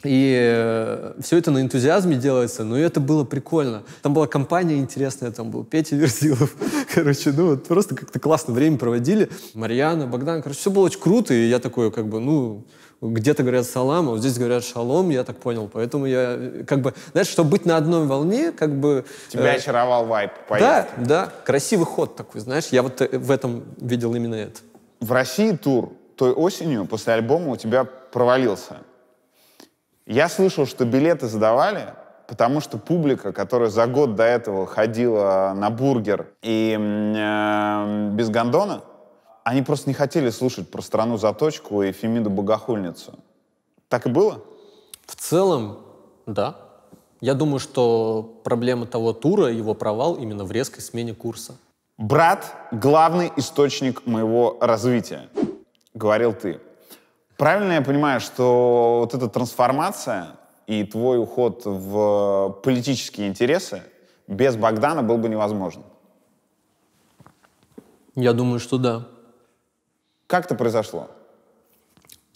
и э, все это на энтузиазме делается, но это было прикольно. Там была компания интересная, там был Петя Верзилов. [laughs] Короче, ну вот просто как-то классно время проводили. Марьяна, Богдан, короче, все было очень круто, и я такой как бы, ну, где-то говорят салам, а вот здесь говорят шалом, я так понял. Поэтому я как бы, знаешь, чтобы быть на одной волне, как бы... Тебя э, очаровал вайп поездки. Да, да, красивый ход такой, знаешь, я вот э, в этом видел именно это. В России тур той осенью после альбома у тебя провалился. Я слышал, что билеты задавали, потому что публика, которая за год до этого ходила на бургер и э, без гондона, они просто не хотели слушать про страну Заточку и Фемиду Богохульницу. Так и было? В целом, да. Я думаю, что проблема того тура, его провал именно в резкой смене курса. Брат — главный источник моего развития, говорил ты. Правильно я понимаю, что вот эта трансформация и твой уход в политические интересы без Богдана был бы невозможен? Я думаю, что да. Как это произошло?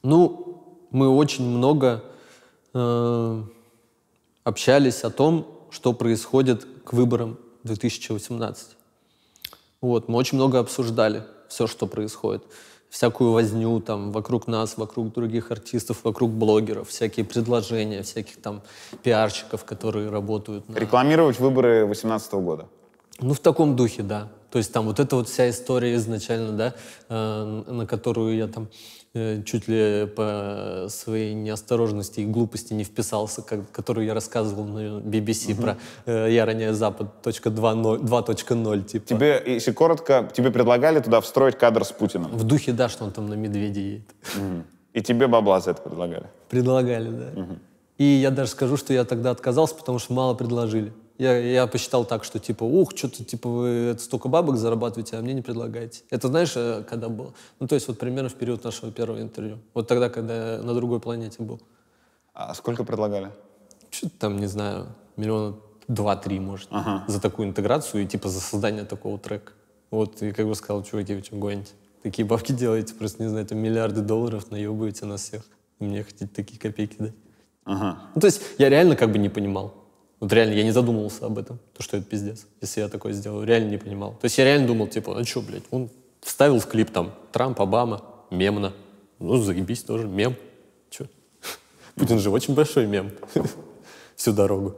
Ну, мы очень много э, общались о том, что происходит к выборам 2018. Вот, мы очень много обсуждали все, что происходит всякую возню там вокруг нас, вокруг других артистов, вокруг блогеров, всякие предложения, всяких там пиарщиков, которые работают. На... Рекламировать выборы 2018 года? Ну, в таком духе, да. То есть там вот эта вот вся история изначально, да, э, на которую я там Э, чуть ли по своей неосторожности и глупости не вписался, как, которую я рассказывал на BBC угу. про э, «Я роняю Запад 2.0». Типа. Тебе, если коротко, тебе предлагали туда встроить кадр с Путиным? В духе, да, что он там на медведе едет. Угу. И тебе бабла за это предлагали? Предлагали, да. Угу. И я даже скажу, что я тогда отказался, потому что мало предложили. Я, я посчитал так, что типа, ух, что-то типа вы столько бабок зарабатываете, а мне не предлагаете. Это знаешь, э, когда было? Ну, то есть вот примерно в период нашего первого интервью. Вот тогда, когда я на другой планете был. А сколько предлагали? Что-то там, не знаю, миллиона два-три, может, ага. за такую интеграцию и типа за создание такого трека. Вот, и как бы сказал, чуваки, вы чем гоните? Такие бабки делаете, просто, не знаю, там миллиарды долларов наебываете нас всех. Мне хотите такие копейки дать. Ага. Ну, то есть я реально как бы не понимал. Вот реально я не задумывался об этом, то, что это пиздец, если я такое сделал Реально не понимал. То есть я реально думал, типа, а что, блядь, он вставил в клип там Трамп, Обама, мемно. Ну, заебись тоже, мем. Че? [laughs] Путин же очень большой мем. [laughs] Всю дорогу.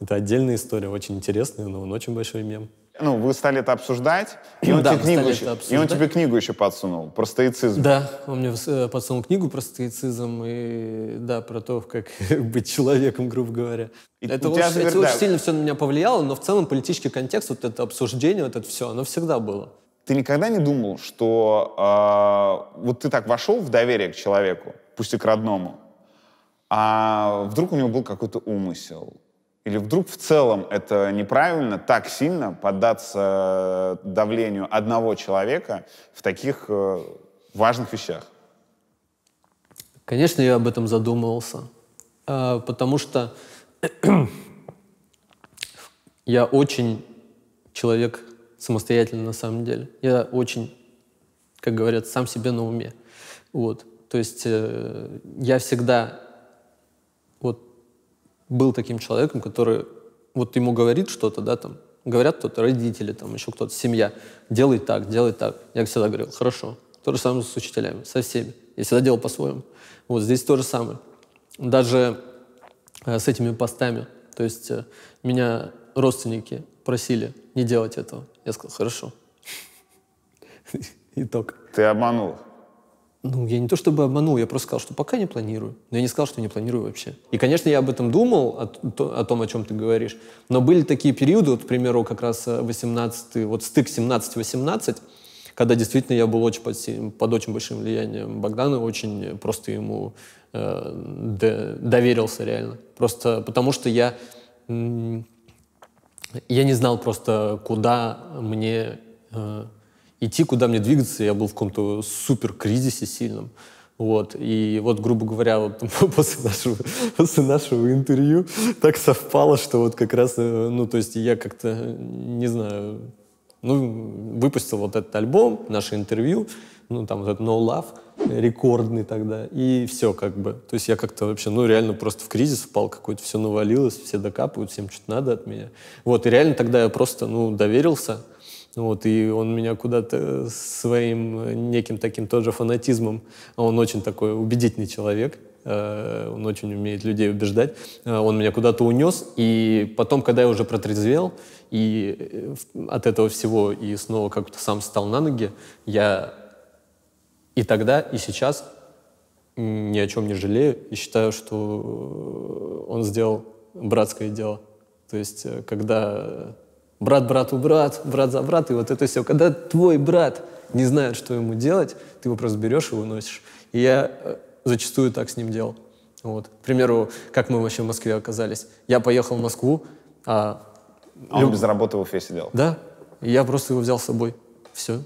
Это отдельная история, очень интересная, но он очень большой мем ну, вы стали это обсуждать, и [clears throat] он, да, тебе книгу еще, и он тебе книгу еще подсунул про стоицизм. Да, он мне э, подсунул книгу про стоицизм и, да, про то, как [laughs] быть человеком, грубо говоря. И это очень, же, это да. очень сильно все на меня повлияло, но в целом политический контекст, вот это обсуждение, вот это все, оно всегда было. Ты никогда не думал, что э, вот ты так вошел в доверие к человеку, пусть и к родному, а вдруг у него был какой-то умысел, или вдруг в целом это неправильно так сильно поддаться э, давлению одного человека в таких э, важных вещах? Конечно, я об этом задумывался, э, потому что [clears throat] я очень человек самостоятельный на самом деле. Я очень, как говорят, сам себе на уме. Вот. То есть я всегда был таким человеком, который вот ему говорит что-то, да, там, говорят кто-то, родители, там, еще кто-то, семья, делай так, делай так. Я всегда говорил, хорошо. То же самое с учителями, со всеми. Я всегда делал по-своему. Вот здесь то же самое. Даже э, с этими постами. То есть э, меня родственники просили не делать этого. Я сказал, хорошо. [laughs] Итог. Ты обманул. Ну, я не то чтобы обманул, я просто сказал, что пока не планирую. Но я не сказал, что не планирую вообще. И, конечно, я об этом думал, о, то, о том, о чем ты говоришь. Но были такие периоды, вот, к примеру, как раз 18 э, вот стык 17-18, когда действительно я был очень под, под очень большим влиянием Богдана, очень просто ему э, до, доверился реально. Просто потому что я, я не знал просто, куда мне... Э, идти, куда мне двигаться, я был в каком-то супер кризисе сильном. Вот. И вот, грубо говоря, вот [laughs] после, нашего, после нашего интервью так совпало, что вот как раз, э, ну, то есть я как-то, э, не знаю, ну, выпустил вот этот альбом, наше интервью, ну, там вот этот No Love рекордный тогда, и все как бы. То есть я как-то вообще, ну, реально просто в кризис впал какой-то, все навалилось, все докапывают, всем что-то надо от меня. Вот, и реально тогда я просто, ну, доверился, вот, и он меня куда-то своим э, неким таким тоже фанатизмом, а он очень такой убедительный человек, э, он очень умеет людей убеждать, э, он меня куда-то унес, и потом, когда я уже протрезвел, и от этого всего, и снова как-то сам встал на ноги, я и тогда, и сейчас ни о чем не жалею, и считаю, что он сделал братское дело. То есть, когда брат брату брат, брат за брат, и вот это все. Когда твой брат не знает, что ему делать, ты его просто берешь и выносишь. И я э, зачастую так с ним делал. Вот. К примеру, как мы вообще в Москве оказались. Я поехал в Москву, а... А он Люб... без работы в Уфе сидел? Да. И я просто его взял с собой. Все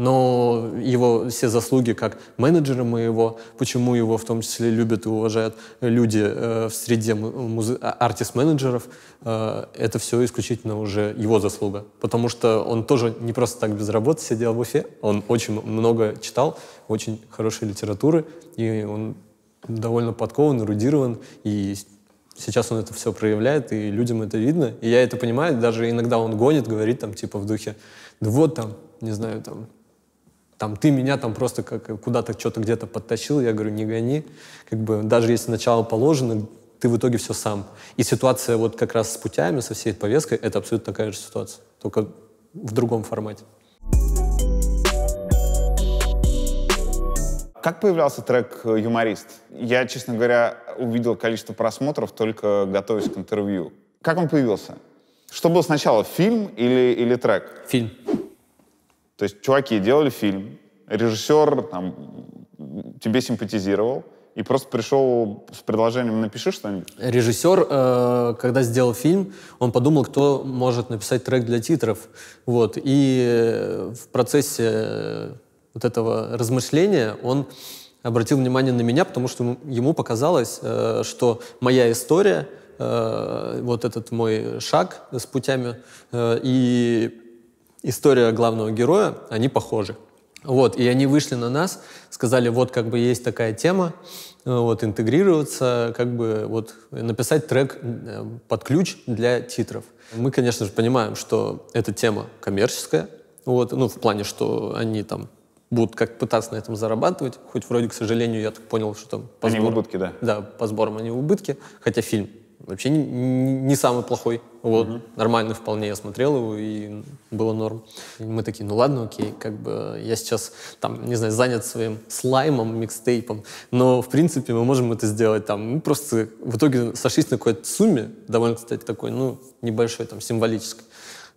но его все заслуги как менеджера моего, почему его в том числе любят и уважают люди э, в среде муз... А, артист-менеджеров, э, это все исключительно уже его заслуга. Потому что он тоже не просто так без работы сидел в Уфе, он очень много читал, очень хорошей литературы, и он довольно подкован, эрудирован, и сейчас он это все проявляет, и людям это видно. И я это понимаю, даже иногда он гонит, говорит там типа в духе, да вот там, не знаю, там, там ты меня там просто как куда-то что-то где-то подтащил, я говорю, не гони, как бы даже если начало положено, ты в итоге все сам. И ситуация вот как раз с путями, со всей повесткой, это абсолютно такая же ситуация, только в другом формате. Как появлялся трек «Юморист»? Я, честно говоря, увидел количество просмотров, только готовясь к интервью. Как он появился? Что было сначала, фильм или, или трек? Фильм. То есть чуваки делали фильм, режиссер там, тебе симпатизировал, и просто пришел с предложением «напиши что-нибудь». Режиссер, э, когда сделал фильм, он подумал, кто может написать трек для титров. Вот. И э, в процессе э, вот этого размышления он обратил внимание на меня, потому что ему показалось, что моя история, вот этот мой шаг с путями и история главного героя, они похожи. Вот, и они вышли на нас, сказали, вот как бы есть такая тема, э, вот, интегрироваться, как бы вот написать трек э, под ключ для титров. Мы, конечно же, понимаем, что эта тема коммерческая, вот, ну, в плане, что они там будут как пытаться на этом зарабатывать, хоть вроде, к сожалению, я так понял, что там по они сборам, они убытки, да? Да, по сборам они убытки, хотя фильм вообще не, не самый плохой. Вот, угу. нормально вполне я смотрел его, и было норм. И мы такие, ну ладно, окей, как бы я сейчас, там, не знаю, занят своим слаймом, микстейпом, но, в принципе, мы можем это сделать там, мы просто в итоге сошлись на какой-то сумме, довольно, кстати, такой, ну, небольшой, там, символической,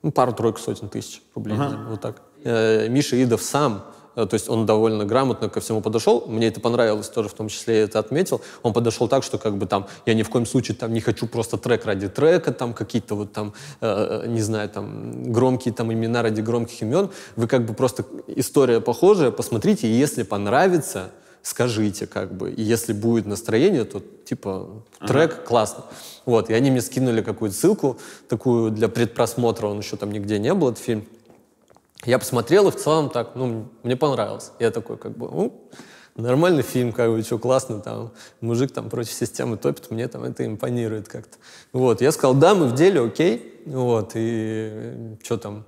ну, пару-тройку сотен тысяч рублей, ага. вот так. Э, Миша Идов сам Э, то есть он довольно грамотно ко всему подошел, мне это понравилось тоже, в том числе это отметил, он подошел так, что как бы там, я ни в коем случае там не хочу просто трек ради трека, там какие-то вот там, э, э, не знаю, там громкие там имена ради громких имен, вы как бы просто, история похожая, посмотрите, и если понравится, скажите, как бы. И если будет настроение, то, типа, трек ага. классно. Вот, и они мне скинули какую-то ссылку такую для предпросмотра, он еще там нигде не был, этот фильм. Я посмотрел, и в целом так, ну, мне понравилось. Я такой, как бы, ну, нормальный фильм, как бы, что классно, там, мужик там против системы топит, мне там это импонирует как-то. Вот, я сказал, да, мы в деле, окей, вот, и что там,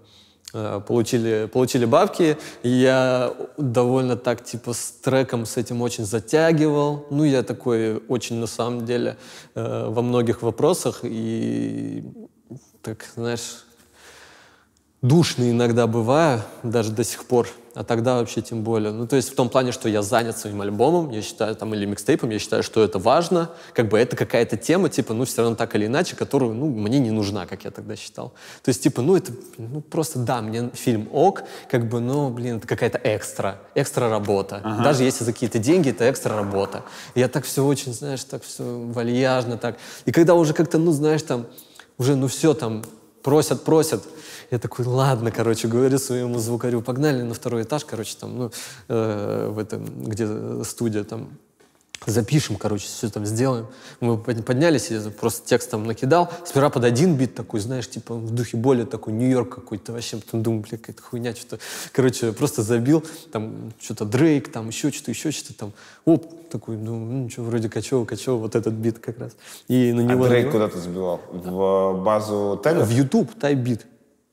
э, получили, получили бабки, и я довольно так, типа, с треком с этим очень затягивал, ну, я такой очень, на самом деле, э, во многих вопросах, и так, знаешь, душный иногда бываю, даже до сих пор, а тогда вообще тем более. Ну, то есть в том плане, что я занят своим альбомом, я считаю, там, или микстейпом, я считаю, что это важно, как бы это какая-то тема, типа, ну, все равно так или иначе, которую, ну, мне не нужна, как я тогда считал. То есть, типа, ну, это, ну, просто, да, мне фильм ок, как бы, ну, блин, это какая-то экстра, экстра работа. Ага. Даже если за какие-то деньги, это экстра работа. я так все очень, знаешь, так все вальяжно так. И когда уже как-то, ну, знаешь, там, уже, ну, все, там, просят, просят, я такой, ладно, короче, говорю своему звукарю, погнали на второй этаж, короче, там, ну, э, в этом, где студия там, запишем, короче, все там сделаем. Мы поднялись, я просто текст там накидал. Сперва под один бит такой, знаешь, типа в духе боли такой, Нью-Йорк какой-то вообще. Потом думаю, бля, какая-то хуйня, что-то. Короче, просто забил, там что-то Дрейк, там еще что-то, еще что-то там. Оп, такой, ну, ну что, вроде качева, качева, вот этот бит как раз. И на а него... А Дрейк куда-то забивал? В базу Тайга? В YouTube, Тайбит.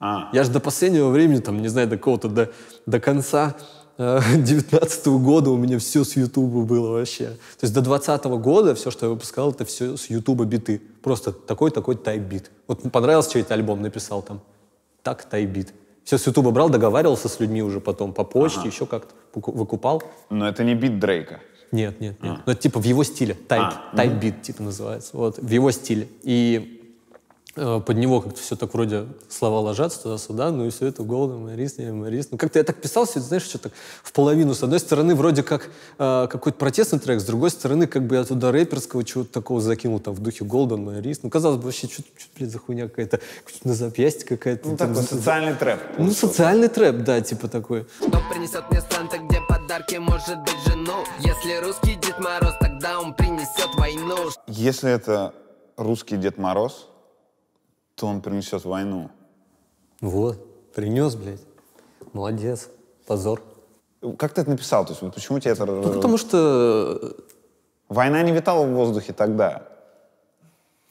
А. Я же до последнего времени, там, не знаю, до какого-то, до, до конца э, [laughs] девятнадцатого года у меня все с Ютуба было вообще. То есть до двадцатого года все, что я выпускал, это все с Ютуба биты. Просто такой-такой тайп-бит. Вот понравился чей-то альбом, написал там. Так тайп-бит. Все с Ютуба брал, договаривался с людьми уже потом по почте, ага. еще как-то выкупал. Но это не бит Дрейка. Нет, нет, нет. А. Но это типа в его стиле. Тайп, а. Ну тайп-бит типа называется. Вот, в его стиле. И Э, под него как-то все так вроде слова ложатся туда-сюда, ну и все это голодом, Марис, не Марис. Ну как-то я так писал все, знаешь, что так в половину. С одной стороны, вроде как э, какой-то протестный трек, с другой стороны, как бы я туда рэперского чего-то такого закинул, там, в духе Голден, Марис. Ну, казалось бы, вообще, что, что блин, за хуйня какая-то, на запястье какая-то. Ну, такой социальный трэп. Ну, социальный трэп, да, типа такой. Что принесет мне Санта, где подарки, может быть, жену? Если русский Дед Мороз, тогда он принесет войну. Если это русский Дед Мороз, что он принесет войну. Вот, принес, блядь. Молодец. Позор. Как ты это написал? То есть, вот почему тебе это... Ну, потому что... Э, война не витала в воздухе тогда.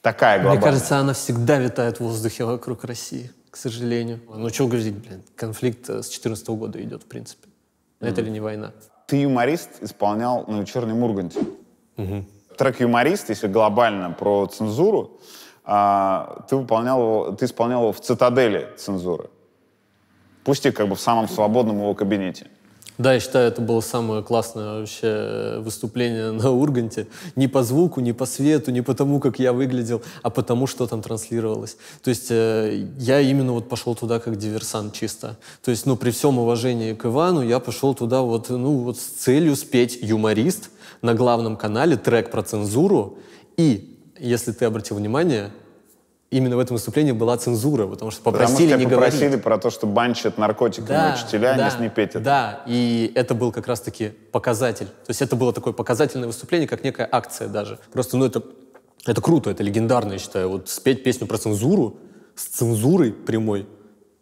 Такая глобальная. Мне кажется, она всегда витает в воздухе вокруг России, к сожалению. Ну, что говорить, блин, конфликт э, с 14 года идет, в принципе. Mm. Это ли не война? Ты юморист исполнял на ну, «Вечернем Урганте». Угу. Mm -hmm. Трек «Юморист», если глобально, про цензуру, а, ты, выполнял его, ты исполнял его в цитадели цензуры. Пусть и как бы в самом свободном его кабинете. Да, я считаю, это было самое классное вообще выступление на Урганте. Не по звуку, не по свету, не потому, как я выглядел, а потому, что там транслировалось. То есть э, я именно вот пошел туда как диверсант чисто. То есть, ну, при всем уважении к Ивану, я пошел туда вот, ну, вот с целью спеть юморист на главном канале трек про цензуру и если ты обратил внимание, именно в этом выступлении была цензура, потому что попросили потому что не попросили говорить. про то, что банчат наркотиками да, учителя, а да, не снипетят. Да, и это был как раз-таки показатель. То есть это было такое показательное выступление, как некая акция даже. Просто, ну, это, это круто, это легендарно, я считаю. Вот спеть песню про цензуру, с цензурой прямой,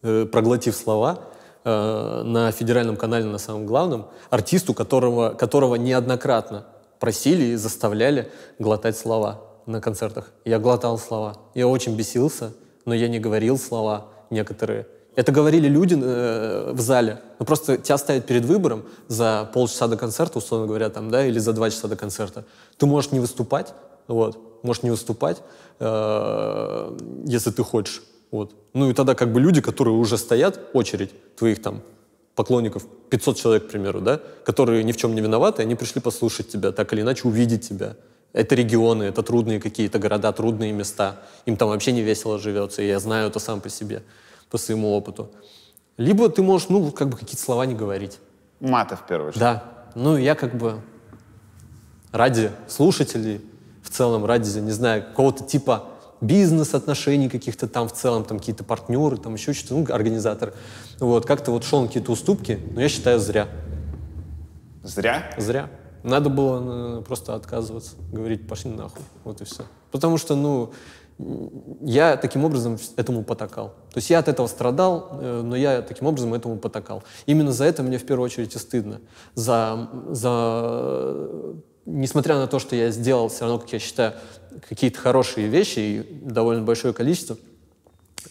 э, проглотив слова, э, на федеральном канале, на самом главном, артисту, которого, которого неоднократно просили и заставляли глотать слова на концертах. Я глотал слова. Я очень бесился, но я не говорил слова некоторые. Это говорили люди э, в зале. Ну, просто тебя ставят перед выбором за полчаса до концерта, условно говоря, там, да, или за два часа до концерта. Ты можешь не выступать, вот, можешь не выступать, э, если ты хочешь, вот. Ну и тогда как бы люди, которые уже стоят, очередь твоих там поклонников, 500 человек, к примеру, да, которые ни в чем не виноваты, они пришли послушать тебя, так или иначе увидеть тебя это регионы, это трудные какие-то города, трудные места. Им там вообще не весело живется, и я знаю это сам по себе, по своему опыту. Либо ты можешь, ну, как бы какие-то слова не говорить. Маты в первую очередь. Да. Ну, я как бы ради слушателей, в целом ради, не знаю, какого-то типа бизнес-отношений каких-то там в целом, там какие-то партнеры, там еще что-то, ну, организатор. Вот, как-то вот шел на какие-то уступки, но я считаю, зря. Зря? Зря. Надо было э, просто отказываться, говорить, пошли нахуй, вот и все. Потому что, ну, я таким образом этому потакал. То есть я от этого страдал, э, но я таким образом этому потакал. Именно за это мне в первую очередь и стыдно. За, за... Несмотря на то, что я сделал, все равно, как я считаю, какие-то хорошие вещи и довольно большое количество,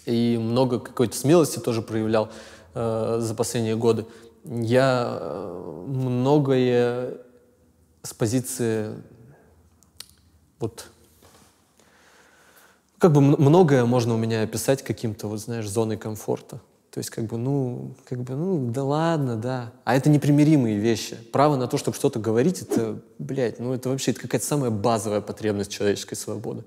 и много какой-то смелости тоже проявлял э, за последние годы, я э, многое с позиции вот как бы многое можно у меня описать каким-то, вот знаешь, зоной комфорта. То есть как бы, ну, как бы, ну, да ладно, да. А это непримиримые вещи. Право на то, чтобы что-то говорить, это, блядь, ну это вообще это какая-то самая базовая потребность человеческой свободы.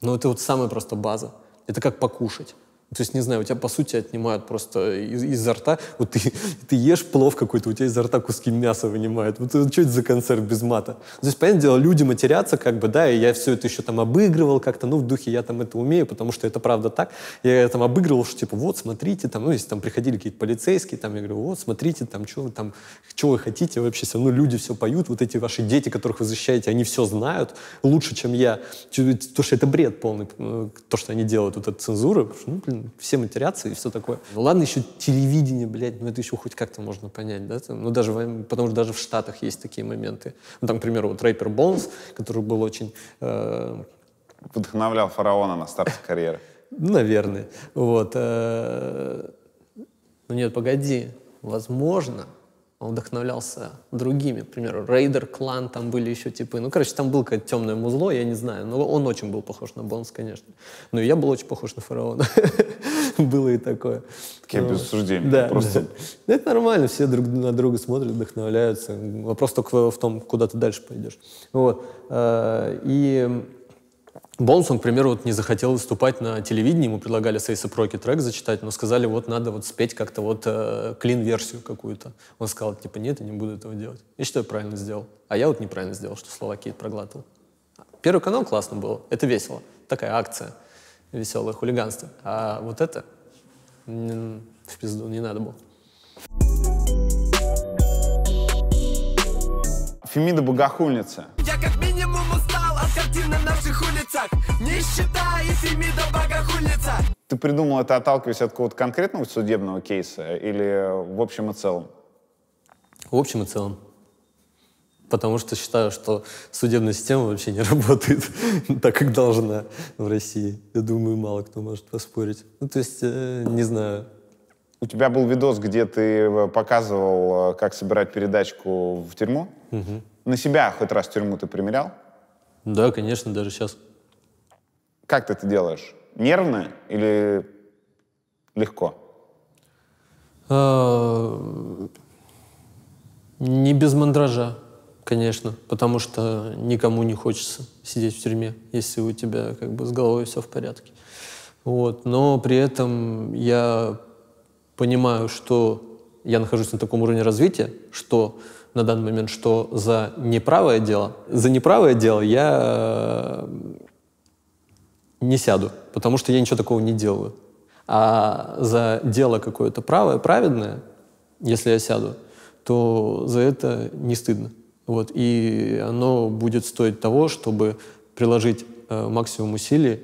Ну это вот самая просто база. Это как покушать. То есть, не знаю, у тебя, по сути, отнимают просто из- изо рта. Вот ты, ты ешь плов какой-то, у тебя изо рта куски мяса вынимают. Вот что это за концерт без мата? То есть, понятное дело, люди матерятся, как бы, да, и я все это еще там обыгрывал как-то, ну, в духе я там это умею, потому что это правда так. Я там обыгрывал, что типа, вот, смотрите, там, ну, если там приходили какие-то полицейские, там, я говорю, вот, смотрите, там, что вы там, что вы хотите, вообще все равно ну, люди все поют, вот эти ваши дети, которых вы защищаете, они все знают лучше, чем я. То, что это бред полный, то, что они делают, вот эта цензура, ну, блин, все матерятся и все такое. Ну ладно, еще телевидение, блядь, ну это еще хоть как-то можно понять, да? ну даже, потому что даже в Штатах есть такие моменты. Ну там, к примеру, вот Рэпер Бонс, который был очень... Э... Вдохновлял фараона на старте карьеры. Наверное. Вот. Э, ну нет, погоди. Возможно, он вдохновлялся другими. К примеру, Рейдер Клан, там были еще типы. Ну, короче, там было какое-то темное музло, я не знаю. Но он очень был похож на Бонс, конечно. Но я был очень похож на Фараона. [laughs] было и такое. Такие без суждений. просто... Это нормально, все друг на друга смотрят, вдохновляются. Вопрос только в том, куда ты дальше пойдешь. Вот. Э, и Бонсон, он, к примеру, вот не захотел выступать на телевидении, ему предлагали Сейса Проки трек зачитать, но сказали, вот надо вот спеть как-то вот клин-версию э, какую-то. Он сказал, типа, нет, я не буду этого делать. И что я правильно сделал? А я вот неправильно сделал, что слова проглатывал. Первый канал классно было, это весело. Такая акция, веселое хулиганство. А вот это в пизду не надо было. Фемида Богохульница — картин на наших улицах Нищета и Фемида богохульница Ты придумал это, отталкиваясь от какого-то конкретного судебного кейса или в общем и целом? В общем и целом. Потому что считаю, что судебная система вообще не [laughs] работает так, как должна в России. Я думаю, мало кто может поспорить. Ну, то есть, э, не знаю. У тебя был видос, где ты э, показывал, э, как собирать передачку в тюрьму. Угу. На себя хоть раз тюрьму ты примерял? Да, конечно, даже сейчас. Как ты это делаешь? Нервно или легко? А, не без мандража, конечно, потому что никому не хочется сидеть в тюрьме, если у тебя как бы с головой все в порядке. Вот. Но при этом я понимаю, что я нахожусь на таком уровне развития, что на данный момент, что за неправое дело, за неправое дело я э, не сяду, потому что я ничего такого не делаю. А за дело какое-то правое, праведное, если я сяду, то за это не стыдно. Вот. И оно будет стоить того, чтобы приложить э, максимум усилий,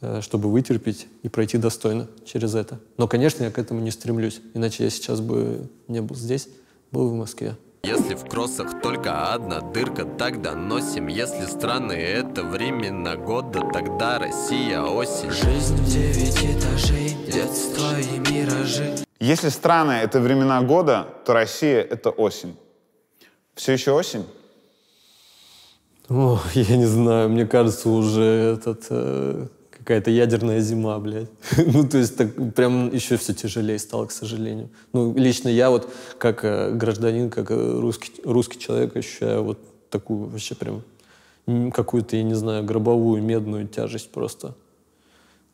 э, чтобы вытерпеть и пройти достойно через это. Но, конечно, я к этому не стремлюсь, иначе я сейчас бы не был здесь, был в Москве. Если в кроссах только одна дырка, тогда носим Если страны это времена года, тогда Россия осень Жизнь в девять этажей, детство и миражи Если страны это времена года, то Россия это осень Все еще осень? О, я не знаю, мне кажется, уже этот... Э какая-то ядерная зима, блядь. [laughs] ну, то есть, так прям еще все тяжелее стало, к сожалению. Ну, лично я вот, как э, гражданин, как э, русский, русский человек, ощущаю вот такую вообще прям какую-то, я не знаю, гробовую, медную тяжесть просто.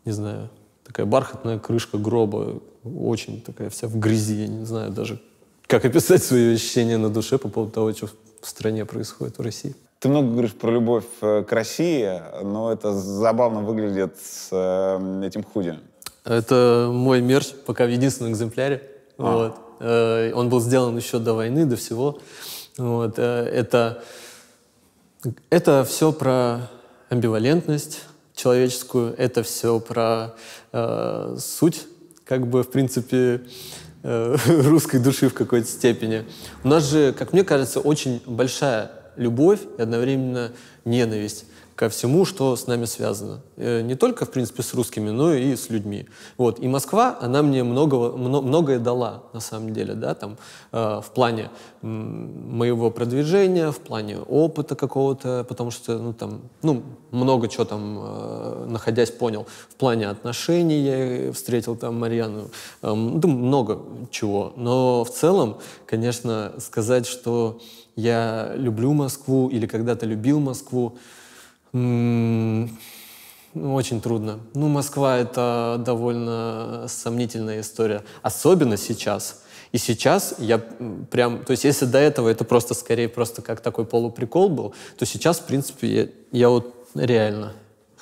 Не знаю, такая бархатная крышка гроба, очень такая вся в грязи, я не знаю даже, как описать свои ощущения на душе по поводу того, что в стране происходит, в России. Ты много говоришь про любовь э, к России, но это забавно выглядит с эм, этим худи. Это мой мерч, пока в единственном экземпляре. А. Вот. Э, он был сделан еще до войны, до всего. Вот. Э, это, это все про амбивалентность человеческую, это все про э, суть, как бы, в принципе, э, [laughs] русской души в какой-то степени. У нас же, как мне кажется, очень большая любовь и одновременно ненависть ко всему, что с нами связано. Э, не только, в принципе, с русскими, но и с людьми. Вот. И Москва, она мне многого, многое дала, на самом деле, да, там, э, в плане моего продвижения, в плане опыта какого-то, потому что, ну, там, ну, много чего там, э, находясь, понял. В плане отношений я встретил там Марьяну, э, ну, много чего. Но в целом, конечно, сказать, что... Э, я люблю Москву или когда-то любил Москву, м ну, очень трудно. Ну, Москва — это довольно сомнительная история, особенно сейчас. И сейчас я прям, то есть если до этого это просто скорее просто как такой полуприкол был, то сейчас, в принципе, я, я вот реально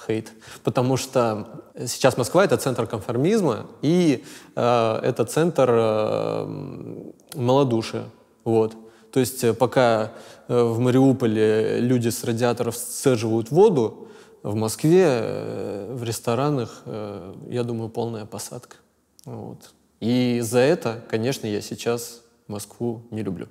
хейт. Потому что сейчас Москва — это центр конформизма, и э, это центр э, малодушия. Вот. То есть э, пока э, в Мариуполе люди с радиаторов сцеживают воду, в Москве э, в ресторанах, я думаю, полная посадка. Вот. И за это, конечно, я сейчас Москву не люблю.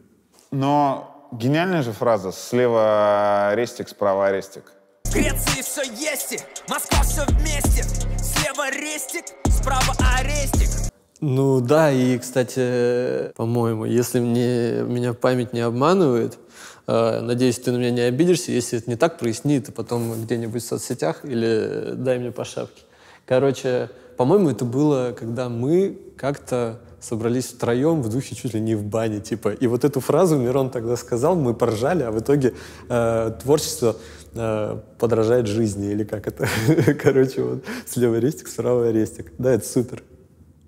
Но гениальная же фраза «слева рестик, справа арестик». В Греции все есть, Москва все вместе. Слева рестик, справа арестик. Ну да, и, кстати, по-моему, если мне, меня память не обманывает, э, надеюсь, ты на меня не обидишься, если это не так, проясни ты потом где-нибудь в соцсетях или дай мне по шапке. Короче, по-моему, это было, когда мы как-то собрались втроем в духе чуть ли не в бане, типа. И вот эту фразу Мирон тогда сказал, мы поржали, а в итоге э, творчество э, подражает жизни, или как это? [laughs] Короче, вот слева рестик, справа рестик. Да, это супер.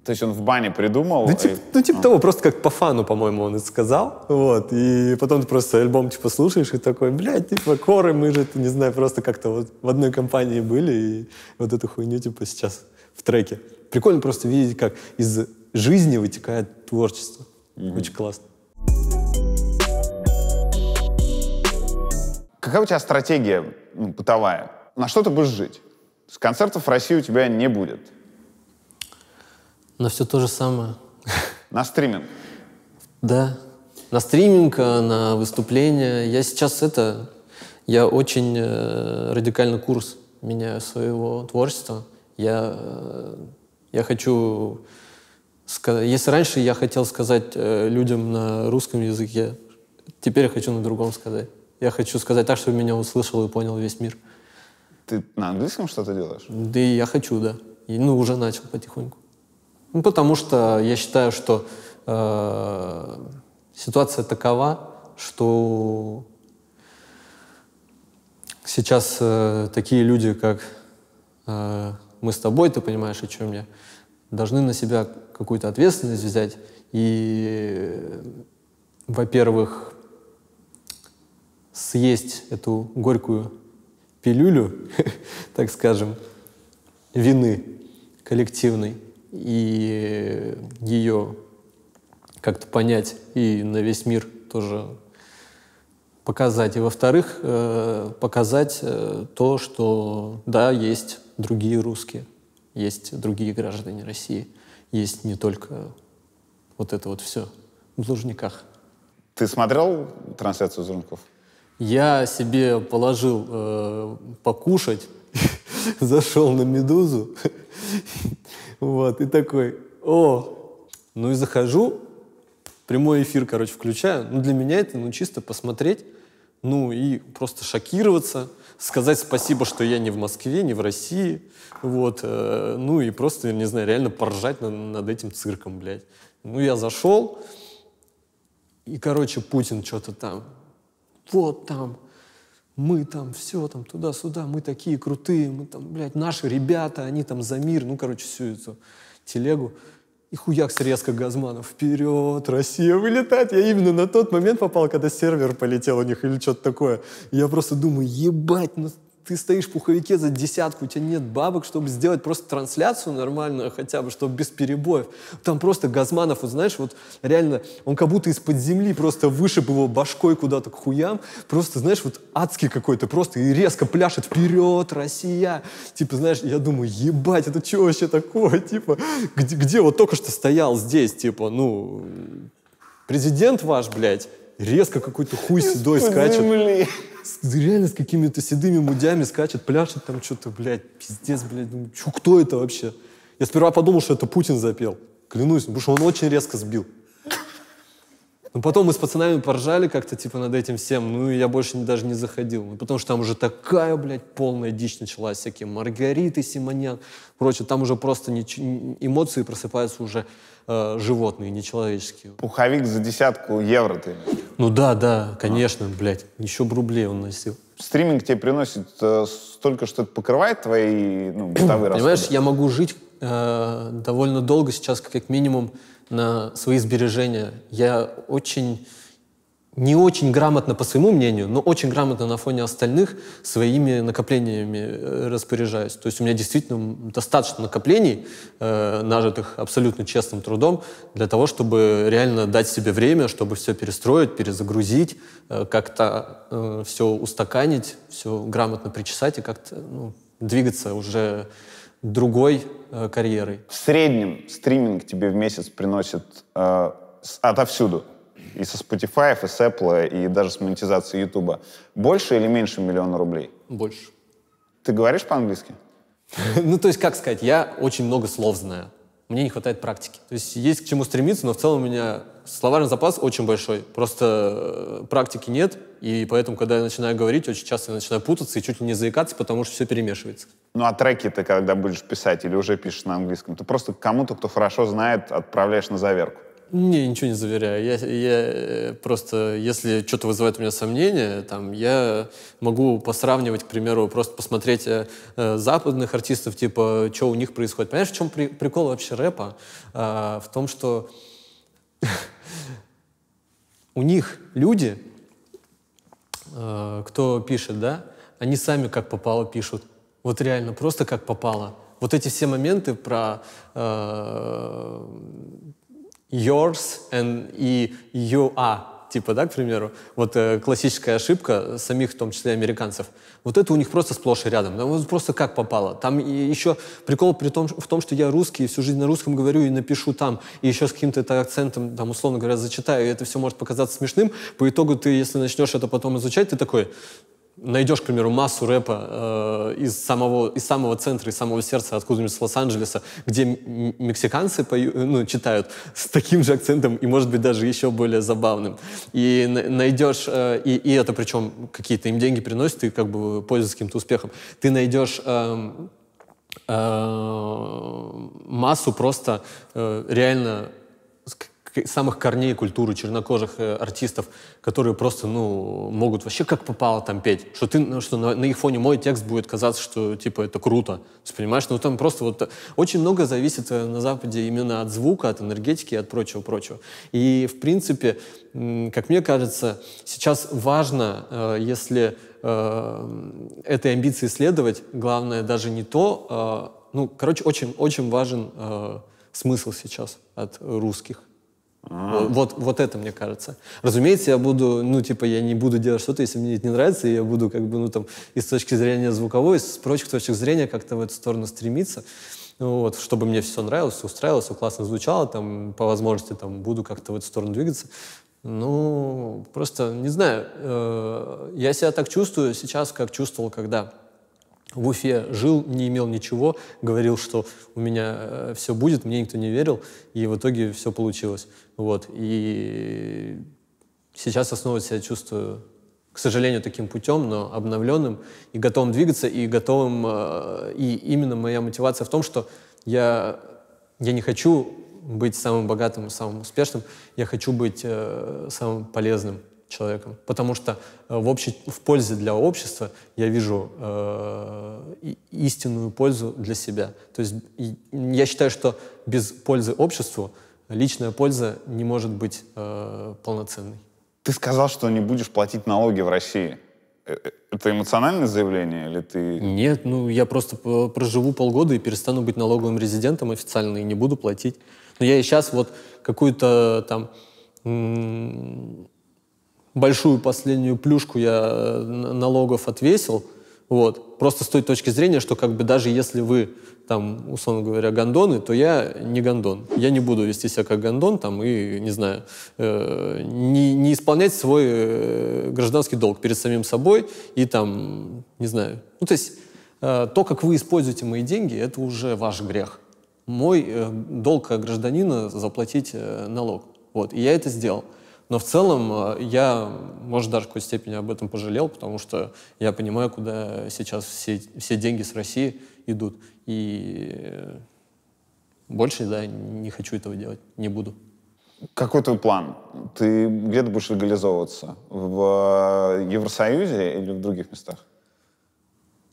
То есть он в бане придумал? Ну, типа, и... ну, типа а. того, просто как по фану, по-моему, он это сказал. Вот. И потом ты просто альбом типа слушаешь и такой, блядь, типа коры, мы же, не знаю, просто как-то вот в одной компании были и вот эту хуйню типа сейчас в треке. Прикольно просто видеть, как из жизни вытекает творчество. Mm-hmm. Очень классно. Какая у тебя стратегия ну, бытовая? На что ты будешь жить? С концертов в России у тебя не будет. На все то же самое. На стриминг? Да. На стриминг, а, на выступления. Я сейчас это... Я очень э, радикально курс меняю своего творчества. Я, э, я хочу... Сказать, если раньше я хотел сказать э, людям на русском языке, теперь я хочу на другом сказать. Я хочу сказать так, чтобы меня услышал и понял весь мир. Ты на английском что-то делаешь? Да я хочу, да. И, ну, уже начал потихоньку. Ну, потому что я считаю, что э, ситуация такова, что сейчас э, такие люди, как э, мы с тобой, ты понимаешь, о чем я, должны на себя какую-то ответственность взять и, э, во-первых, съесть эту горькую пилюлю, [laughs] так скажем, вины коллективной, и ее как-то понять и на весь мир тоже показать. И во-вторых, э, показать э, то, что да, есть другие русские, есть другие граждане России, есть не только вот это вот все в Лужниках. Ты смотрел трансляцию Зурнков? Я себе положил э, покушать, [laughs] зашел на «Медузу» Вот, и такой, о! Ну и захожу, прямой эфир, короче, включаю. Ну, для меня это, ну, чисто посмотреть, ну, и просто шокироваться, сказать спасибо, что я не в Москве, не в России, вот, э, ну, и просто, не знаю, реально поржать над, над этим цирком, блядь. Ну, я зашел, и, короче, Путин что-то там, вот там, мы там все там туда-сюда, мы такие крутые, мы там, блядь, наши ребята, они там за мир, ну, короче, всю эту телегу. И хуяк резко Газманов. Вперед, Россия вылетает. Я именно на тот момент попал, когда сервер полетел у них или что-то такое. Я просто думаю, ебать, ну ты стоишь в пуховике за десятку, у тебя нет бабок, чтобы сделать просто трансляцию нормальную хотя бы, чтобы без перебоев. Там просто Газманов, вот знаешь, вот реально, он как будто из-под земли просто вышиб его башкой куда-то к хуям, просто, знаешь, вот адский какой-то просто и резко пляшет вперед, Россия. Типа, знаешь, я думаю, ебать, это что вообще такое, [laughs] типа, где, где вот только что стоял здесь, типа, ну, президент ваш, блядь, резко какой-то хуй седой скачет. Земли реально с какими-то седыми мудями скачет, пляшет там что-то, блядь, пиздец, блядь. Думаю, чё, кто это вообще? Я сперва подумал, что это Путин запел. Клянусь, потому что он очень резко сбил. Ну потом мы с пацанами поржали как-то, типа, над этим всем, ну, и я больше даже не заходил. Ну, потому что там уже такая, блядь, полная дичь началась, всякие Маргариты, Симоньян, прочее. Там уже просто не, эмоции просыпаются уже э, животные, нечеловеческие. Пуховик за десятку евро ты Ну да, да, конечно, а. блядь, еще бы рублей он носил. Стриминг тебе приносит э, столько, что это покрывает твои ну, бытовые расходы? Понимаешь, я могу жить э, довольно долго сейчас, как минимум, на свои сбережения. Я очень не очень грамотно, по своему мнению, но очень грамотно на фоне остальных своими накоплениями э, распоряжаюсь. То есть у меня действительно достаточно накоплений, э, нажитых абсолютно честным трудом, для того, чтобы реально дать себе время, чтобы все перестроить, перезагрузить, э, как-то э, все устаканить, все грамотно причесать и как-то ну, двигаться уже другой э, карьерой? В среднем стриминг тебе в месяц приносит э, отовсюду. И со Spotify, и с Apple, и даже с монетизацией YouTube. Больше или меньше миллиона рублей? Больше. Ты говоришь по-английски? [laughs] Ну, то есть, как сказать, я очень много слов знаю. Мне не хватает практики. То есть, есть к чему стремиться, но в целом у меня словарный запас очень большой, просто э, практики нет, и поэтому, когда я начинаю говорить, очень часто я начинаю путаться и чуть ли не заикаться, потому что все перемешивается. Ну а треки ты когда будешь писать или уже пишешь на английском, ты просто кому-то, кто хорошо знает, отправляешь на заверку? Не, ничего не заверяю. Я, я э, просто, если что-то вызывает у меня сомнения, там, я могу посравнивать, к примеру, просто посмотреть э, э западных артистов, типа, что у них происходит. Понимаешь, в чем при, прикол вообще рэпа? Э, в том, что [laughs] у них люди, э, кто пишет, да, они сами как попало пишут. Вот реально, просто как попало. Вот эти все моменты про э, yours and, и you are, типа, да, к примеру, вот э, классическая ошибка самих, в том числе, американцев – вот это у них просто сплошь и рядом. Вот просто как попало. Там еще прикол при том, в том, что я русский, и всю жизнь на русском говорю и напишу там, и еще с каким-то это акцентом, там, условно говоря, зачитаю, и это все может показаться смешным. По итогу ты, если начнешь это потом изучать, ты такой, найдешь, к примеру, массу рэпа э, из, самого, из самого центра, из самого сердца, откуда-нибудь с Лос-Анджелеса, где мексиканцы пою, э, ну, читают с таким же акцентом и, может быть, даже еще более забавным. И найдешь, э, и, и это причем какие-то им деньги приносят, и как бы пользуются каким-то успехом. Ты найдешь... Э, э массу просто э, реально самых корней культуры чернокожих э, артистов, которые просто, ну, могут вообще как попало там петь, что ты, ну, что на, на их фоне мой текст будет казаться, что, типа, это круто, ты понимаешь, ну, там просто вот э, очень много зависит э, на Западе именно от звука, от энергетики от прочего-прочего. И, в принципе, как мне кажется, сейчас важно, если этой амбиции следовать, главное даже не то, ну, короче, очень, очень важен смысл сейчас от русских. А-а-а. Вот, вот это, мне кажется. Разумеется, я буду, ну, типа, я не буду делать что-то, если мне это не нравится, и я буду, как бы, ну, там, и с точки зрения звуковой, и с прочих точек зрения как-то в эту сторону стремиться. Ну, вот, чтобы мне все нравилось, устраивалось, все классно звучало, там, по возможности, там, буду как-то в эту сторону двигаться. Ну, просто, не знаю, э, я себя так чувствую сейчас, как чувствовал когда в Уфе жил, не имел ничего, говорил, что у меня э, все будет, мне никто не верил, и в итоге все получилось. Вот. И сейчас основывать себя чувствую, к сожалению, таким путем, но обновленным, и готовым двигаться, и готовым... Э, и именно моя мотивация в том, что я, я не хочу быть самым богатым, самым успешным, я хочу быть э, самым полезным человеком. Потому что э, в, обще... в пользе для общества я вижу э, истинную пользу для себя. То есть я считаю, что без пользы обществу личная польза не может быть э, полноценной. Ты сказал, что не будешь платить налоги в России. Э, э, это эмоциональное заявление или ты... Нет, ну я просто проживу полгода и перестану быть налоговым резидентом официально и не буду платить. Но я и сейчас вот какую-то там большую последнюю плюшку я э, налогов отвесил. Вот. Просто с той точки зрения, что как бы даже если вы там, условно говоря, гондоны, то я не гондон. Я не буду вести себя как гондон там и, не знаю, э, не, не исполнять свой э, гражданский долг перед самим собой и там, не знаю. Ну, то есть э, то, как вы используете мои деньги, это уже ваш грех. Мой э, долг гражданина заплатить э, налог. Вот. И я это сделал. Но в целом э, я, может, даже в какой-то степени об этом пожалел, потому что я понимаю, куда сейчас все, все деньги с России идут. И э, больше, да, не хочу этого делать, не буду. Какой твой план? Ты где ты будешь легализовываться? В э, Евросоюзе или в других местах?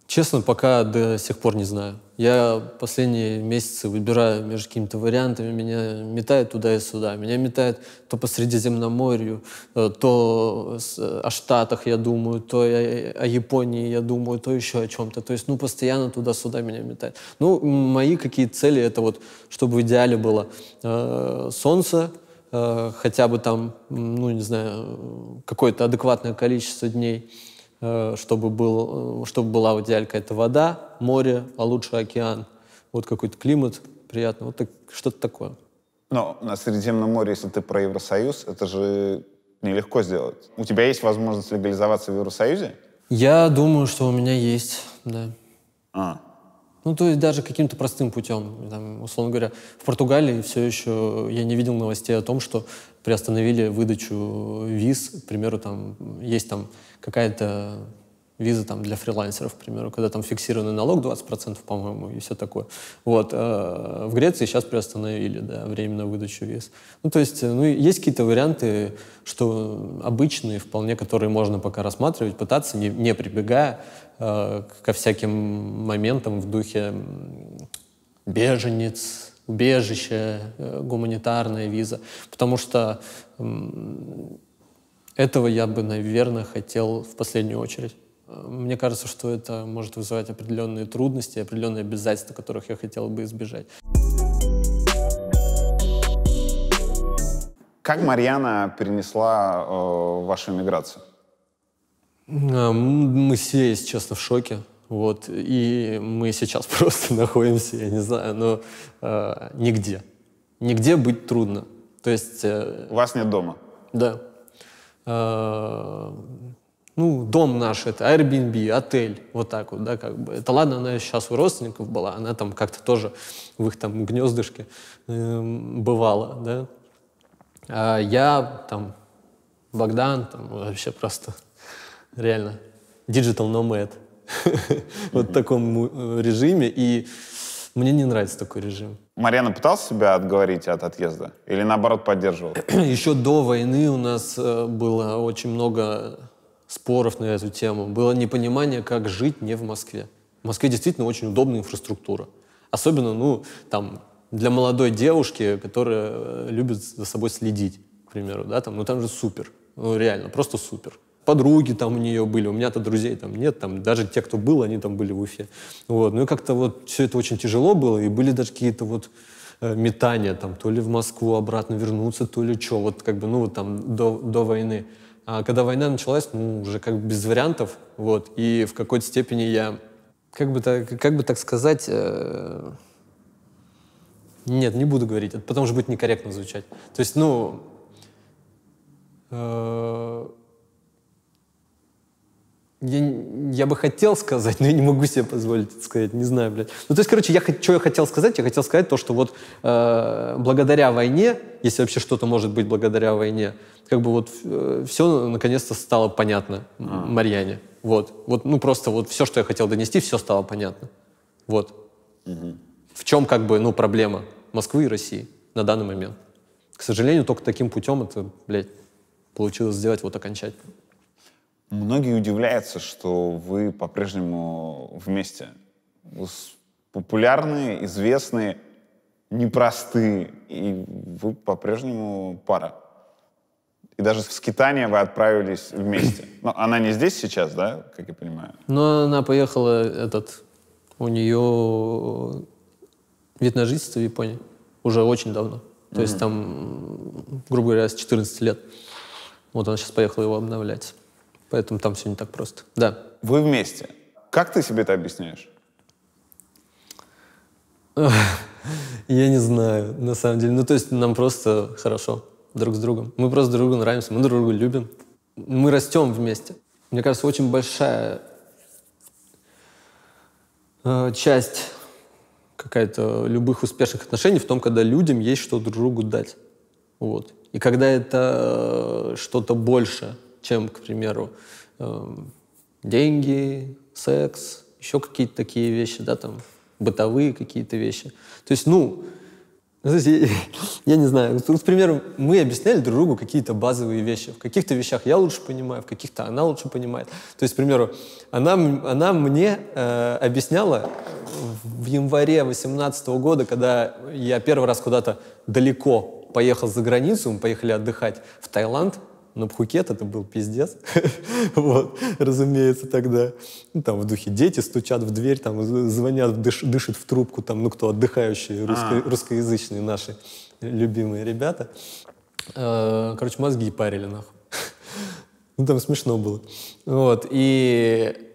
Честно, пока до сих пор не знаю. Я последние месяцы выбираю между какими-то вариантами, меня метает туда и сюда. Меня метает то по Средиземноморью, э, то о Штатах я думаю, то о Японии я думаю, то еще о чем-то. То есть, ну, постоянно туда-сюда меня метает. Ну, мои какие цели, это вот, чтобы в идеале было э, солнце, э, хотя бы там, ну, не знаю, какое-то адекватное количество дней, Э, чтобы, был, э, чтобы была вот идеалька. Это вода, море, а лучше океан. Вот какой-то климат приятный. Вот так, что-то такое. Но на Средиземном море, если ты про Евросоюз, это же нелегко сделать. У тебя есть возможность легализоваться в Евросоюзе? Я думаю, что у меня есть, да. А, ну, то есть даже каким-то простым путем. Там, условно говоря, в Португалии все еще я не видел новостей о том, что приостановили выдачу виз. К примеру, там есть там какая-то виза там для фрилансеров, к примеру, когда там фиксированный налог 20%, по-моему, и все такое. Вот. Э, в Греции сейчас приостановили, да, временную выдачу виз. Ну, то есть, э, ну, есть какие-то варианты, что обычные, вполне, которые можно пока рассматривать, пытаться, не, не прибегая э, ко всяким моментам в духе беженец, убежище, э, гуманитарная виза. Потому что э, этого я бы, наверное, хотел в последнюю очередь. Мне кажется, что это может вызывать определенные трудности, определенные обязательства, которых я хотел бы избежать. Как Марьяна перенесла э, вашу миграцию? Мы все, если честно, в шоке. Вот. И мы сейчас [laughs] просто находимся, я не знаю, но э, нигде. Нигде быть трудно. То есть... Э, У вас нет дома? Да. Э, ну, дом наш, это Airbnb, отель, вот так вот, да, как бы. Это ладно, она сейчас у родственников была, она там как-то тоже в их там гнездышке э, бывала, да. А я там, Богдан, там вообще просто [laughs] реально digital [laughs] nomad. Вот в таком э, режиме, и мне не нравится такой режим. Марьяна пытался себя отговорить от отъезда? Или наоборот поддерживал? [clears throat] Еще до войны у нас э, было очень много споров на эту тему, было непонимание, как жить не в Москве. В Москве действительно очень удобная инфраструктура. Особенно, ну, там, для молодой девушки, которая э, любит за собой следить, к примеру, да, там, ну, там же супер. Ну, реально, просто супер. Подруги там у нее были, у меня-то друзей там нет, там даже те, кто был, они там были в Уфе. Вот, ну и как-то вот все это очень тяжело было, и были даже какие-то вот э, метания, там, то ли в Москву обратно вернуться, то ли что, вот как бы, ну, вот там до, до войны. А когда война началась, ну, уже как без вариантов, вот, и в какой-то степени я, как бы, так, как бы так сказать, э... нет, не буду говорить, это потом же будет некорректно звучать. То есть, ну, э я, я бы хотел сказать, [laughs] но я не могу себе позволить это сказать, не знаю, блядь. Ну, то есть, короче, я, что я хотел сказать? Я хотел сказать то, что вот э, благодаря войне, если вообще что-то может быть благодаря войне, как бы вот э, все наконец-то стало понятно а. Марьяне. Вот. Вот, ну, просто вот все, что я хотел донести, все стало понятно. Вот. Угу. В чем, как бы, ну, проблема Москвы и России на данный момент. К сожалению, только таким путем это, блядь, получилось сделать вот окончательно. Многие удивляются, что вы по-прежнему вместе. популярные, известные, непростые, и вы по-прежнему пара. И даже в скитание вы отправились вместе. [clears throat] Но она не здесь сейчас, да, как я понимаю? Но она поехала, этот, у нее вид на жительство в Японии уже очень давно. То есть там, грубо говоря, с 14 лет. Вот она сейчас поехала его обновлять. Поэтому там все не так просто. Да. Вы вместе. Как ты себе это объясняешь? [laughs] Я не знаю, на самом деле. Ну, то есть нам просто хорошо друг с другом. Мы просто друг другу нравимся, мы друг друга любим. Мы растем вместе. Мне кажется, очень большая э, часть какая-то любых успешных отношений в том, когда людям есть что друг другу дать. Вот. И когда это э, что-то больше, чем, к примеру, эм, деньги, секс, еще какие-то такие вещи, да, там, бытовые какие-то вещи. То есть, ну, то я, [laughs] я не знаю, к примеру, мы объясняли друг другу какие-то базовые вещи. В каких-то вещах я лучше понимаю, в каких-то она лучше понимает. То есть, к примеру, она, она мне э, объясняла в январе 2018 года, когда я первый раз куда-то далеко поехал за границу, мы поехали отдыхать в Таиланд, но Пхукет это был пиздец. [laughs] вот, разумеется, тогда. Ну, там в духе дети стучат в дверь, там звонят, дыш, дышат в трубку, там, ну кто, отдыхающие а. русско, русскоязычные наши любимые ребята. Э, короче, мозги парили нахуй. [laughs] ну, там смешно было. Вот, и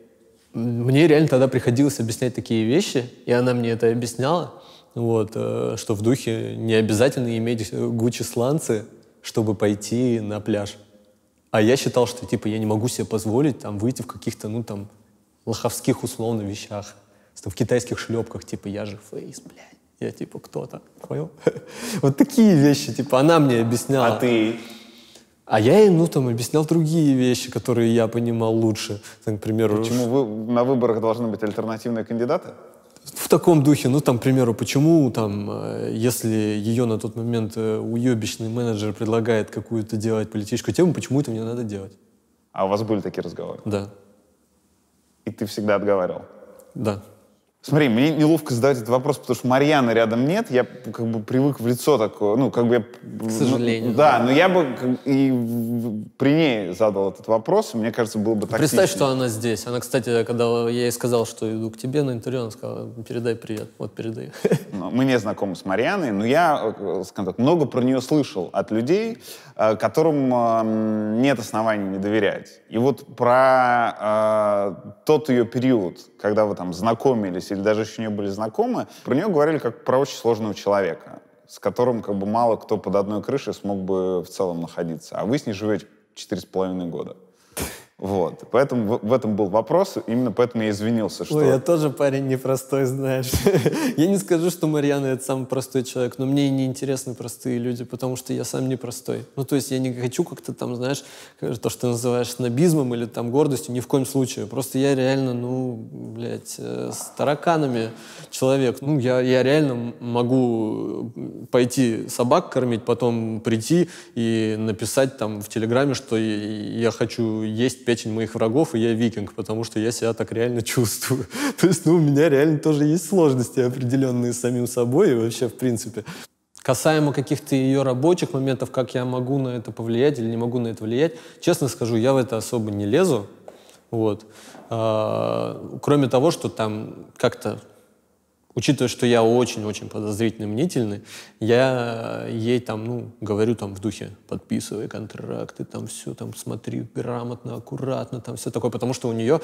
мне реально тогда приходилось объяснять такие вещи, и она мне это объясняла, вот, э, что в духе не обязательно иметь э, гучи сланцы, чтобы пойти на пляж. А я считал, что типа я не могу себе позволить там выйти в каких-то, ну там, лоховских условно вещах, там, в китайских шлепках, типа я же фейс, блядь. Я типа кто-то, понял? [laughs] вот такие вещи, типа она мне объясняла. А ты? А я ей, ну, там, объяснял другие вещи, которые я понимал лучше. Там, к примеру... Почему вы, на выборах должны быть альтернативные кандидаты? в таком духе, ну, там, к примеру, почему, там, э, если ее на тот момент э, уебищный менеджер предлагает какую-то делать политическую тему, почему это мне надо делать? А у вас были такие разговоры? Да. И ты всегда отговаривал? Да. Смотри, мне неловко задавать этот вопрос, потому что Марьяна рядом нет. Я как бы привык в лицо такое, ну, как бы я... К ну, сожалению. Ну, да, да, но я бы и при ней задал этот вопрос, и мне кажется, было бы так. Ну, представь, что она здесь. Она, кстати, когда я ей сказал, что иду к тебе на интервью, она сказала, передай привет. Вот, передай. [laughs] Ну, мы не знакомы с Марьяной, но я, э, скажем так, много про нее слышал от людей, э, которым эм, нет оснований не доверять. И вот про э, тот ее период, когда вы там знакомились или даже еще не были знакомы, про нее говорили как про очень сложного человека, с которым как бы мало кто под одной крышей смог бы в целом находиться. А вы с ней живете четыре с половиной года. Вот. Поэтому в, в этом был вопрос, именно поэтому я извинился, что... Ой, я тоже парень непростой, знаешь. [laughs] я не скажу, что Марьяна — это самый простой человек, но мне и не интересны простые люди, потому что я сам непростой. Ну, то есть я не хочу как-то там, знаешь, то, что ты называешь снобизмом или там гордостью, ни в коем случае. Просто я реально, ну, блядь, э, с тараканами человек. Ну, я, я реально могу э, пойти собак кормить, потом прийти и написать там в Телеграме, что я, я хочу есть печень моих врагов, и я викинг, потому что я себя так реально чувствую. [laughs] То есть, ну, у меня реально тоже есть сложности определенные с самим собой и вообще, в принципе. Касаемо каких-то ее рабочих моментов, как я могу на это повлиять или не могу на это влиять, честно скажу, я в это особо не лезу. Вот. А, кроме того, что там как-то учитывая, что я очень-очень подозрительный, мнительный, я ей там, ну, говорю там в духе, подписывай контракты, там все, там смотри грамотно, аккуратно, там все такое, потому что у нее,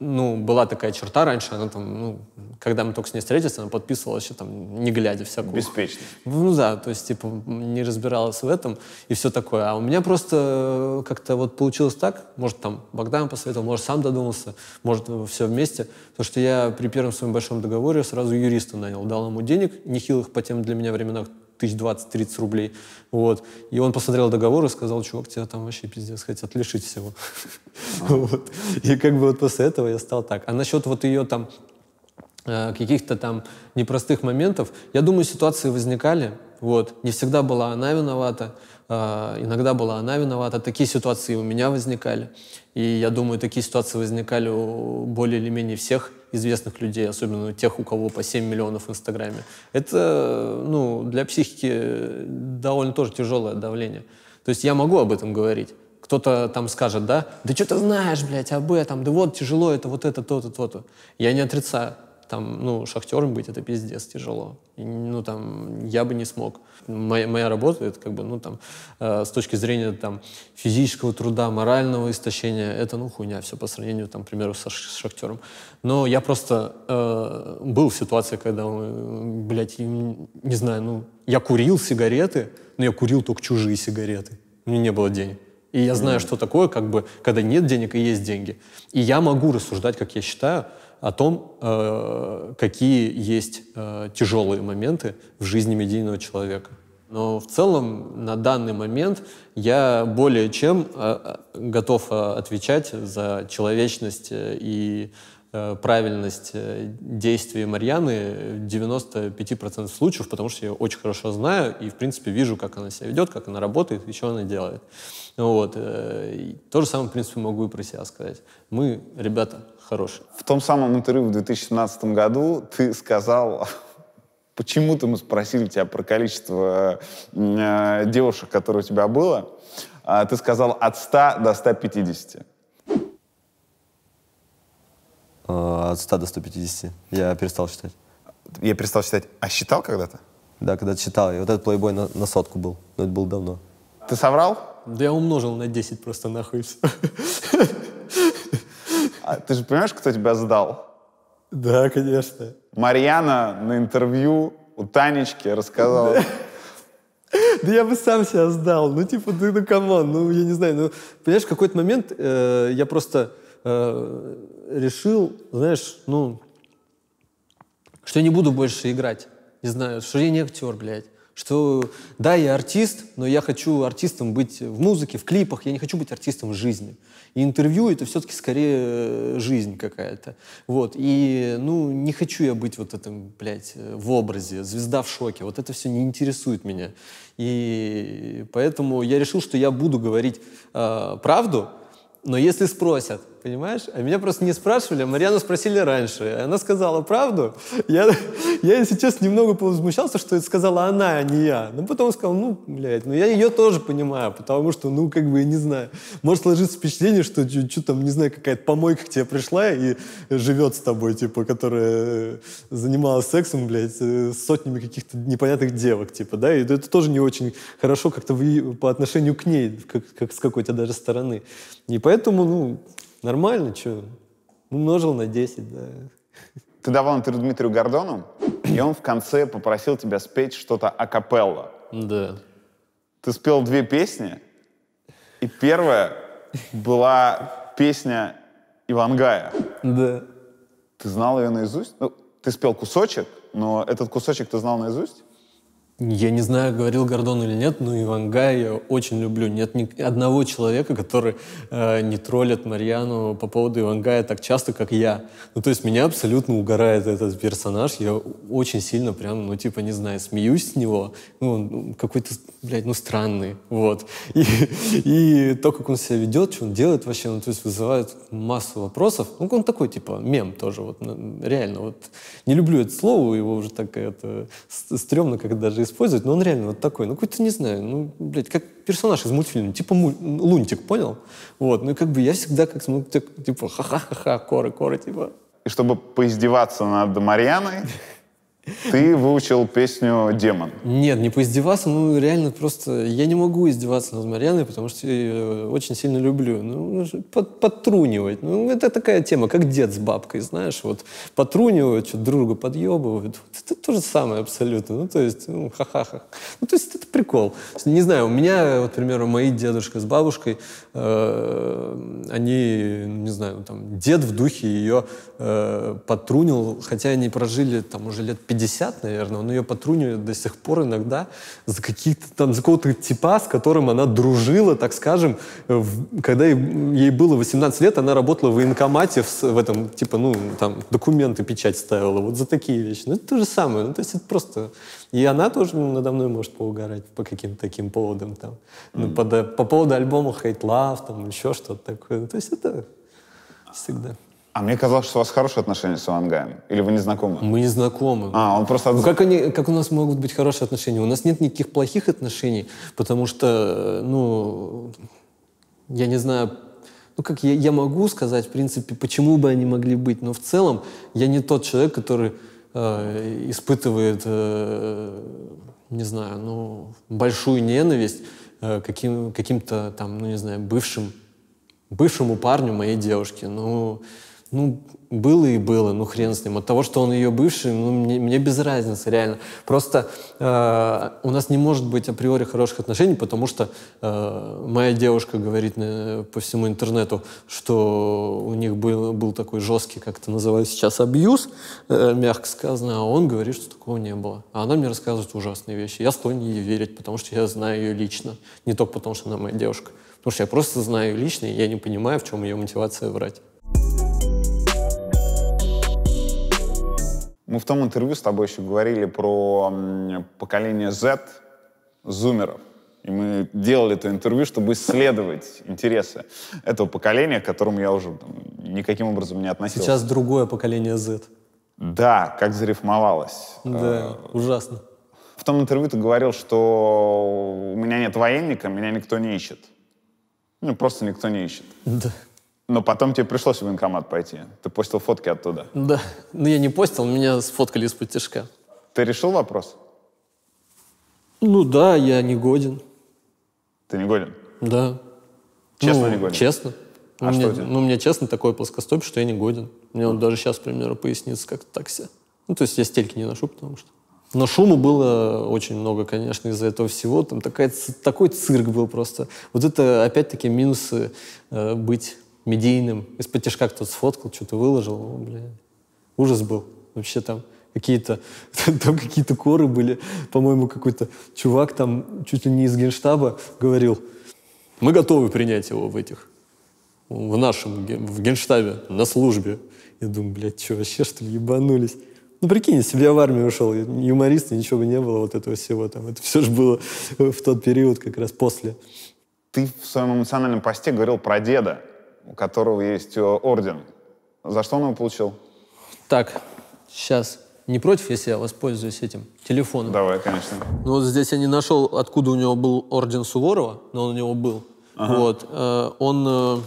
ну, была такая черта раньше, она там, ну, когда мы только с ней встретились, она подписывала вообще там, не глядя всякую. Беспечно. Ну да, то есть, типа, не разбиралась в этом и все такое. А у меня просто как-то вот получилось так, может, там Богдан посоветовал, может, сам додумался, может, все вместе, то что я при первом своем большом договоре сразу юриста нанял, дал ему денег, нехилых по тем для меня временах, тысяч двадцать, тридцать рублей. Вот. И он посмотрел договор и сказал, чувак, тебя там вообще пиздец хотят лишить всего. [laughs] Вот. И как бы вот после этого я стал так. А насчет вот ее там э, каких-то там непростых моментов, я думаю, ситуации возникали, вот. Не всегда была она виновата, э, иногда была она виновата. Такие ситуации у меня возникали. И я думаю, такие ситуации возникали у более или менее всех известных людей, особенно тех, у кого по 7 миллионов в Инстаграме. Это ну, для психики довольно тоже тяжелое давление. То есть я могу об этом говорить. Кто-то там скажет, да, да что ты знаешь, блядь, об этом, да вот тяжело это, вот это, то-то, то-то. Я не отрицаю там, ну, шахтером быть это пиздец тяжело. И, ну, там, я бы не смог. Моя, моя работа, это как бы, ну, там, э, с точки зрения, там, физического труда, морального истощения, это, ну, хуйня все по сравнению, там, к примеру, со, с шахтером. Но я просто э, был в ситуации, когда, блядь, не знаю, ну, я курил сигареты, но я курил только чужие сигареты. У меня не было денег. И я знаю, mm что такое, как бы, когда нет денег и есть деньги. И я могу рассуждать, как я считаю, о том, э, какие есть э, тяжелые моменты в жизни медийного человека. Но в целом на данный момент я более чем э, готов отвечать за человечность и правильность действий Марьяны в 95% случаев, потому что я ее очень хорошо знаю и, в принципе, вижу, как она себя ведет, как она работает и что она делает. Вот. Э, то же самое, в принципе, могу и про себя сказать. Мы, ребята, хорошие. В том самом интервью в 2017 году ты сказал Почему-то мы спросили тебя про количество э, девушек, которые у тебя было. А ты сказал от 100 до 150. Э, от 100 до 150. Я перестал считать. Я перестал считать. А считал когда-то? Да, когда-то считал. И вот этот плейбой на, на сотку был. Но это было давно. Ты соврал? Да я умножил на 10 просто нахуй [laughs] А ты же понимаешь, кто тебя сдал? Да, конечно. Марьяна на интервью у Танечки рассказала. [laughs] Да я бы сам себя сдал. Ну, типа, ты, ну, камон, ну, я не знаю. Ну, понимаешь, в какой-то момент э, я просто э, решил, знаешь, ну, что я не буду больше играть. Не знаю, что я не актер, блядь что да, я артист, но я хочу артистом быть в музыке, в клипах, я не хочу быть артистом в жизни. И интервью — это все-таки скорее э, жизнь какая-то. Вот. И, ну, не хочу я быть вот этим, блядь, э, в образе, звезда в шоке. Вот это все не интересует меня. И поэтому я решил, что я буду говорить э, правду, но если спросят, понимаешь? А меня просто не спрашивали, а Марьяну спросили раньше. И она сказала правду. Я, я, если честно, немного возмущался, что это сказала она, а не я. Но потом сказал, ну, блядь, ну я ее тоже понимаю, потому что, ну, как бы, не знаю. Может сложиться впечатление, что что там, не знаю, какая-то помойка к тебе пришла и живет с тобой, типа, которая э, занималась сексом, блядь, э, с сотнями каких-то непонятных девок, типа, да, и это тоже не очень хорошо как-то по отношению к ней, как, как с какой-то даже стороны. И поэтому, ну, Нормально, что? Умножил на 10, да. Ты давал интервью Дмитрию Гордону, и он в конце попросил тебя спеть что-то акапелла. Да. Ты спел две песни, и первая была песня Ивангая. Да. Ты знал ее наизусть? Ну, ты спел кусочек, но этот кусочек ты знал наизусть? Я не знаю, говорил Гордон или нет, но Ивангая я очень люблю. Нет ни одного человека, который э, не троллит Марьяну по поводу Ивангая так часто, как я. Ну, то есть меня абсолютно угорает этот персонаж. Я очень сильно прям, ну, типа, не знаю, смеюсь с него. Ну, он ну, какой-то, блядь, ну, странный. Вот. И, и то, как он себя ведет, что он делает вообще, ну, то есть вызывает массу вопросов. Ну, он такой, типа, мем тоже. Вот, реально, вот. Не люблю это слово, его уже так это стрёмно, как даже использовать, но он реально вот такой, ну какой-то, не знаю, ну, блядь, как персонаж из мультфильма, типа му- Лунтик, понял? Вот, ну как бы я всегда как ну, типа ха-ха-ха-ха, коры, коры, типа. И чтобы поиздеваться над Марьяной, [laughs] Ты выучил песню «Демон». Нет, не поиздеваться, ну реально просто... Я не могу издеваться над Марьяной, потому что я ее очень сильно люблю. Ну, ну под, подтрунивать. Ну, это такая тема, как дед с бабкой, знаешь, вот потрунивают, что друга подъебывают. Это то же самое абсолютно. Ну, то есть, ну, ха-ха-ха. Ну, то есть, это прикол. Не знаю, у меня, вот, к примеру, мои дедушка с бабушкой, э, они, не знаю, там, дед в духе ее э, потрунил, хотя они прожили там уже лет 50 50, наверное, он ее потрунивает до сих пор иногда за какие-то там, за какого-то типа, с которым она дружила, так скажем, в, когда ей, ей было 18 лет, она работала в военкомате в, в этом, типа, ну, там, документы печать ставила, вот за такие вещи. Ну, это то же самое, ну, то есть это просто... И она тоже надо мной может поугарать по каким-то таким поводам, там, ну, mm-hmm. по, поводу альбома Hate Love, там, еще что-то такое. Ну, то есть это всегда. А мне казалось, что у вас хорошие отношения с Ивангами. Или вы не знакомы? Мы не знакомы. А, он просто... Ну, как, они, как у нас могут быть хорошие отношения? У нас нет никаких плохих отношений, потому что, э, ну, я не знаю, ну как я, я могу сказать, в принципе, почему бы они могли быть, но в целом я не тот человек, который э, испытывает, э, не знаю, ну, большую ненависть э, каким, каким-то там, ну не знаю, бывшим, бывшему парню моей девушки. Ну, но ну, было и было, ну хрен с ним. От того, что он ее бывший, ну, мне, мне без разницы, реально. Просто э, у нас не может быть априори хороших отношений, потому что э, моя девушка говорит на, по всему интернету, что у них был, был такой жесткий, как это называют сейчас, абьюз, э, мягко сказано, а он говорит, что такого не было. А она мне рассказывает ужасные вещи. Я склонен ей верить, потому что я знаю ее лично. Не только потому, что она моя девушка. Потому что я просто знаю ее лично, и я не понимаю, в чем ее мотивация врать. Мы в том интервью с тобой еще говорили про поколение Z, зумеров. И мы делали это интервью, чтобы исследовать интересы этого поколения, к которому я уже никаким образом не относился. Сейчас другое поколение Z. Да, как зарифмовалось. Да, э, ужасно. В том интервью ты говорил, что у меня нет военника, меня никто не ищет. Ну, просто никто не ищет. Да. Но потом тебе пришлось в военкомат пойти. Ты постил фотки оттуда. Да. но ну, я не постил, меня сфоткали из-под Ты решил вопрос? Ну да, я не годен. Ты не годен? Да. Честно ну, не годен? Честно. А у ну, что у тебя? Ну, у меня честно такой плоскостопие, что я не годен. У меня вот даже сейчас, к примеру, поясница как такси. Ну, то есть я стельки не ношу, потому что... Но шума было очень много, конечно, из-за этого всего. Там такая, такой цирк был просто. Вот это, опять-таки, минусы э, быть медийным. Из-под тяжка кто-то сфоткал, что-то выложил. О, ну, бля. Ужас был. Вообще там какие-то [laughs] там какие-то коры были. По-моему, какой-то чувак там чуть ли не из генштаба говорил, мы готовы принять его в этих, в нашем, в генштабе, на службе. Я думаю, блядь, что, вообще, что ли, ебанулись? Ну, прикинь, если бы я в армию ушел, юморист, ничего бы не было вот этого всего там. Это все же было в тот период, как раз после. Ты в своем эмоциональном посте говорил про деда у которого есть э, орден. За что он его получил? Так, сейчас не против, если я воспользуюсь этим телефоном? Давай, конечно. Ну вот здесь я не нашел, откуда у него был орден Суворова, но он у него был. Ага. Вот. Э, он э,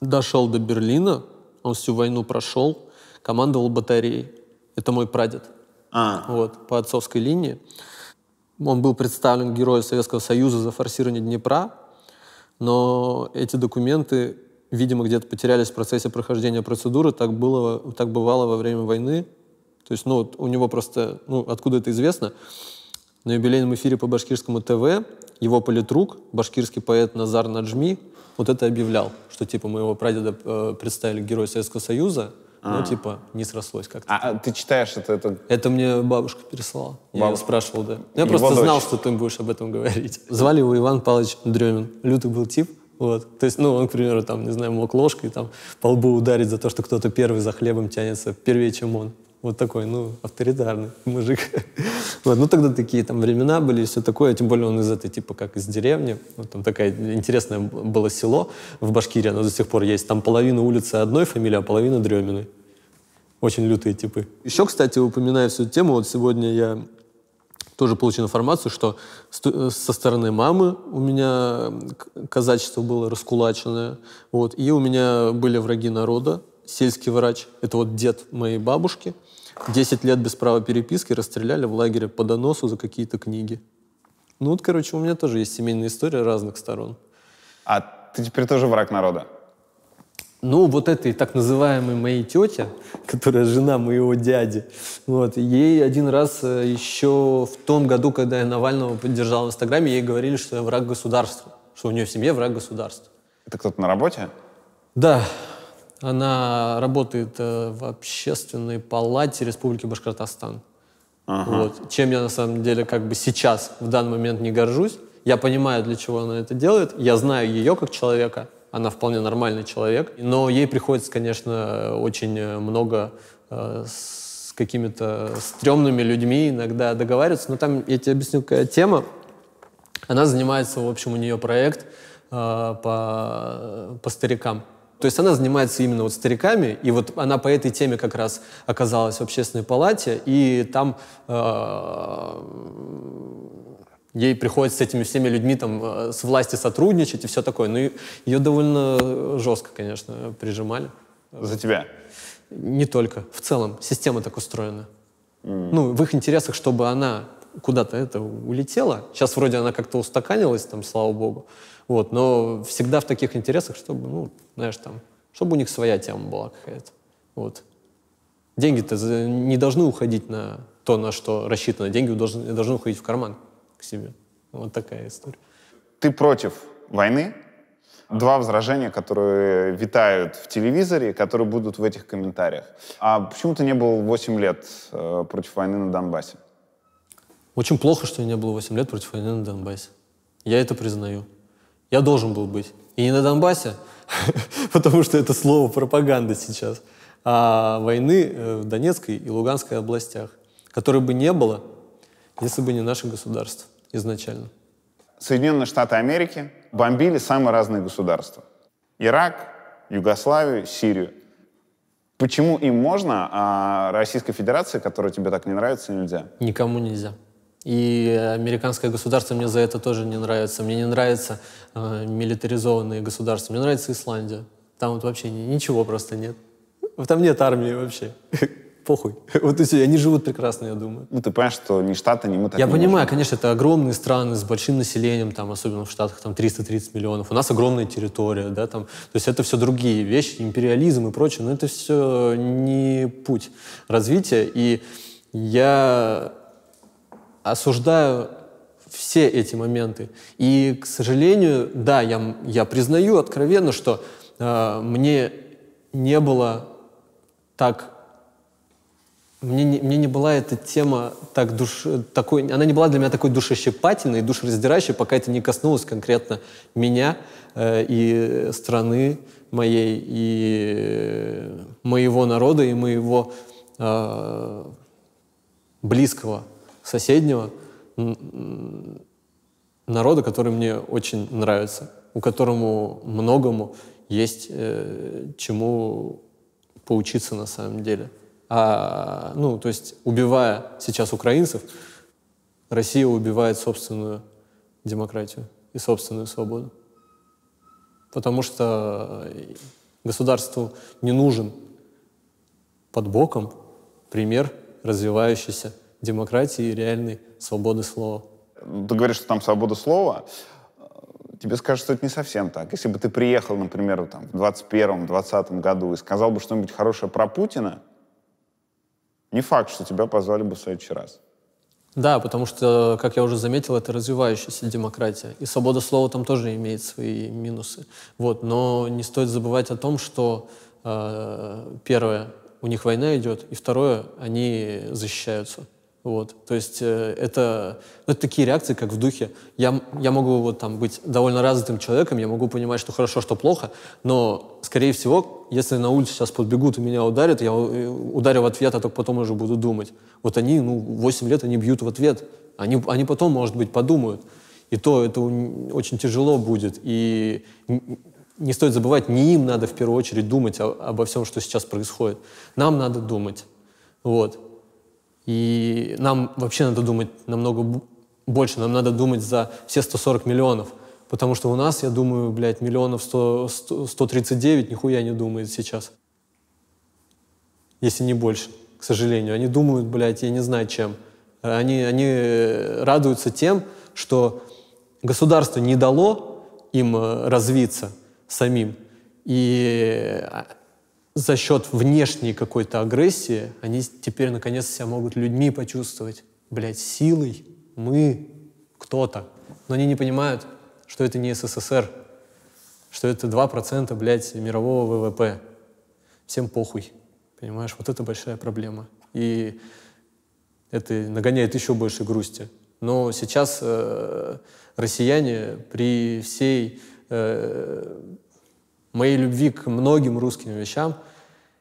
дошел до Берлина, он всю войну прошел, командовал батареей. Это мой прадед. А. Вот, по отцовской линии. Он был представлен героем Советского Союза за форсирование Днепра но эти документы, видимо, где-то потерялись в процессе прохождения процедуры, так, было, так бывало во время войны. То есть, ну, у него просто, ну, откуда это известно, на юбилейном эфире по башкирскому ТВ его политрук, башкирский поэт Назар Наджми, вот это объявлял, что типа моего прадеда э, представили Герой Советского Союза, а. Ну, типа, не срослось как-то. А, а ты читаешь это, это? Это мне бабушка переслала. Баб... Я спрашивал, да. Ну, я его просто дочь. знал, что ты будешь об этом говорить. Звали его Иван Павлович Дремин. Лютый был тип. Вот. То есть, ну, он, к примеру, там, не знаю, мог ложкой там по лбу ударить за то, что кто-то первый за хлебом тянется, первее, чем он вот такой, ну, авторитарный мужик. вот, ну, тогда такие там времена были и все такое, тем более он из этой, типа, как из деревни. Вот там такая интересное было село в Башкирии, оно до сих пор есть. Там половина улицы одной фамилии, а половина Дреминой. Очень лютые типы. Еще, кстати, упоминая всю тему, вот сегодня я тоже получил информацию, что э, со стороны мамы у меня казачество было раскулаченное, вот, и у меня были враги народа, сельский врач, это вот дед моей бабушки, 10 лет без права переписки расстреляли в лагере по доносу за какие-то книги. Ну вот, короче, у меня тоже есть семейная история разных сторон. А ты теперь тоже враг народа? Ну, вот этой так называемой моей тете, которая жена моего дяди, вот, ей один раз э, еще в том году, когда я Навального поддержал в Инстаграме, ей говорили, что я враг государства, что у нее в семье враг государства. Это кто-то на работе? Да, она работает э, в общественной палате Республики Башкортостан. Ага. Вот. Чем я на самом деле как бы сейчас, в данный момент не горжусь. Я понимаю, для чего она это делает. Я знаю ее как человека. Она вполне нормальный человек. Но ей приходится, конечно, очень много э, с какими-то стрёмными людьми иногда договариваться. Но там, я тебе объясню, какая тема. Она занимается, в общем, у нее проект э, по, по старикам. То есть она занимается именно вот стариками, и вот она по этой теме как раз оказалась в общественной палате, и там э, ей приходится с этими всеми людьми там э, с власти сотрудничать и все такое. Но ну, ее довольно э, жестко, конечно, прижимали. За тебя? Не только. В целом система так устроена. Ну, в их интересах, чтобы она куда-то это улетела. Сейчас вроде она как-то устаканилась, там, слава богу. Вот, но всегда в таких интересах, чтобы, ну, знаешь, там, чтобы у них своя тема была какая-то. Вот. Деньги-то не должны уходить на то, на что рассчитано. Деньги должны, должны уходить в карман к себе. Вот такая история. Ты против войны? Два возражения, которые витают в телевизоре, которые будут в этих комментариях. А почему ты не был 8 лет э, против войны на Донбассе? Очень плохо, что я не был 8 лет против войны на Донбассе. Я это признаю. Я должен был быть. И не на Донбассе, [laughs] потому что это слово пропаганда сейчас, а войны э, в Донецкой и Луганской областях, которой бы не было, если бы не наше государство изначально. Соединенные Штаты Америки бомбили самые разные государства. Ирак, Югославию, Сирию. Почему им можно, а Российской Федерации, которая тебе так не нравится, нельзя? Никому нельзя. И американское государство мне за это тоже не нравится. Мне не нравятся э, милитаризованные государства. Мне нравится Исландия. Там вот вообще ничего просто нет. Там нет армии вообще. [laughs] Похуй. Вот и все. Они живут прекрасно, я думаю. Ну, ты понимаешь, что ни Штаты, ни мы так Я не понимаю, можем. конечно, это огромные страны с большим населением, там, особенно в Штатах, там 330 миллионов. У нас огромная территория, да, там. То есть это все другие вещи, империализм и прочее. Но это все не путь развития. И я осуждаю все эти моменты. И, к сожалению, да, я, я признаю откровенно, что э, мне не было так... Мне не, мне не была эта тема так душ... Такой, она не была для меня такой душещипательной и душераздирающей, пока это не коснулось конкретно меня э, и страны моей, и моего народа, и моего э, близкого соседнего народа, который мне очень нравится, у которому многому есть э, чему поучиться на самом деле. А, ну, то есть, убивая сейчас украинцев, Россия убивает собственную демократию и собственную свободу. Потому что государству не нужен под боком пример развивающейся демократии и реальной свободы слова. Ты говоришь, что там свобода слова. Тебе скажут, что это не совсем так. Если бы ты приехал, например, там, в 21-20 году и сказал бы что-нибудь хорошее про Путина, не факт, что тебя позвали бы в следующий раз. Да, потому что, как я уже заметил, это развивающаяся демократия. И свобода слова там тоже имеет свои минусы. Вот. Но не стоит забывать о том, что э, первое, у них война идет, и второе, они защищаются. Вот, то есть э, это, ну, это такие реакции, как в духе. Я, я могу вот там быть довольно развитым человеком, я могу понимать, что хорошо, что плохо, но, скорее всего, если на улице сейчас подбегут и меня ударят, я э, ударю в ответ, а только потом уже буду думать. Вот они, ну, 8 лет они бьют в ответ. Они, они потом, может быть, подумают. И то это очень тяжело будет. И не стоит забывать, не им надо в первую очередь думать о, обо всем, что сейчас происходит. Нам надо думать. Вот. И нам вообще надо думать намного больше, нам надо думать за все 140 миллионов. Потому что у нас, я думаю, блядь, миллионов 100, 139 нихуя не думает сейчас. Если не больше, к сожалению. Они думают, блядь, я не знаю чем. Они, они э, радуются тем, что государство не дало им э, развиться самим. И э, за счет внешней какой-то агрессии они теперь наконец себя могут людьми почувствовать. Блять, силой мы кто-то. Но они не понимают, что это не СССР, что это 2%, блядь, мирового ВВП. Всем похуй. Понимаешь, вот это большая проблема. И это нагоняет еще больше грусти. Но сейчас э, россияне при всей э, моей любви к многим русским вещам,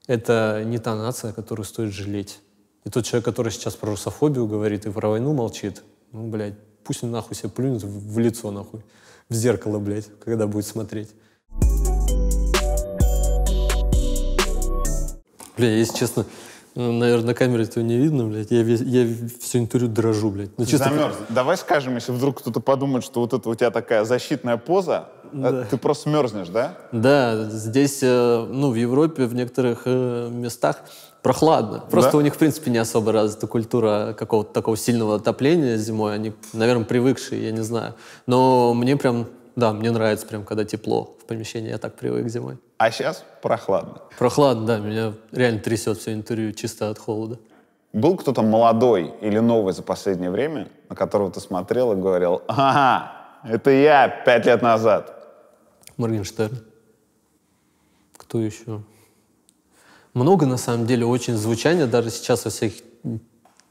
это не та нация, которую стоит жалеть. И тот человек, который сейчас про русофобию говорит и про войну молчит, ну, блядь, пусть он нахуй себе плюнет в лицо, нахуй, в зеркало, блядь, когда будет смотреть. Бля, если честно, ну, наверное, на камере этого не видно, блядь. Я, весь, я все интервью дрожу, блядь. Ну, чисто... Замерз. Давай скажем, если вдруг кто-то подумает, что вот это у тебя такая защитная поза, Э, да. Ты просто мерзнешь, да? Да, здесь, э, ну, в Европе, в некоторых э, местах прохладно. Просто да? у них, в принципе, не особо развита культура какого-то такого сильного отопления зимой. Они, наверное, привыкшие, я не знаю. Но мне прям, да, мне нравится прям, когда тепло в помещении. Я так привык зимой. А сейчас прохладно. Прохладно, да. Меня реально трясет все интервью чисто от холода. Был кто-то молодой или новый за последнее время, на которого ты смотрел и говорил, ага, это я пять лет назад. Моргенштерн. Кто еще? Много, на самом деле, очень звучания, даже сейчас во всяких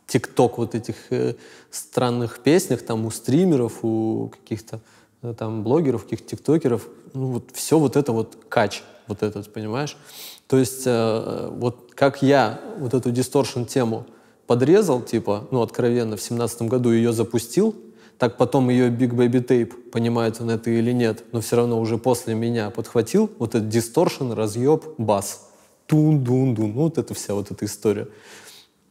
тикток вот этих э, странных песнях, там у стримеров, у каких-то э, там блогеров, каких-то тиктокеров, ну вот все вот это вот кач, вот этот, понимаешь? То есть э, вот как я вот эту дисторшн тему подрезал, типа, ну откровенно, в семнадцатом году ее запустил, так потом ее Big Baby Tape, понимает он это или нет, но все равно уже после меня подхватил вот этот дисторшн, разъеб, бас. Тун-дун-дун, ну вот эта вся вот эта история.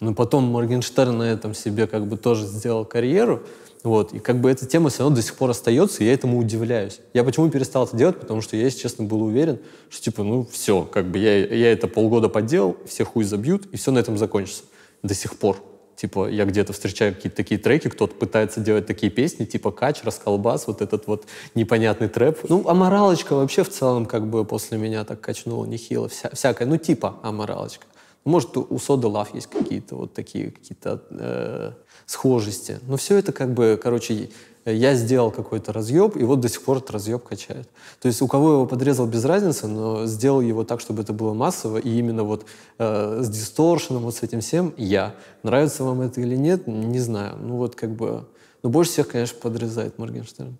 Но потом Моргенштерн на этом себе как бы тоже сделал карьеру, вот, и как бы эта тема все равно до сих пор остается, и я этому удивляюсь. Я почему перестал это делать? Потому что я, если честно, был уверен, что типа, ну все, как бы я, я это полгода подделал, все хуй забьют, и все на этом закончится. До сих пор. Типа, я где-то встречаю какие-то такие треки, кто-то пытается делать такие песни, типа кач, расколбас, вот этот вот непонятный трэп. Ну, аморалочка вообще в целом как бы после меня так качнула нехило, вся, всякая, ну, типа аморалочка. Ну, может, у Сода Лав есть какие-то вот такие какие-то э, схожести. Но все это как бы, короче, я сделал какой-то разъеб, и вот до сих пор этот разъеб качает. То есть у кого его подрезал, без разницы, но сделал его так, чтобы это было массово, и именно вот э, с дисторшеном, вот с этим всем я. Нравится вам это или нет, не знаю. Ну вот как бы... Но ну больше всех, конечно, подрезает Моргенштерн.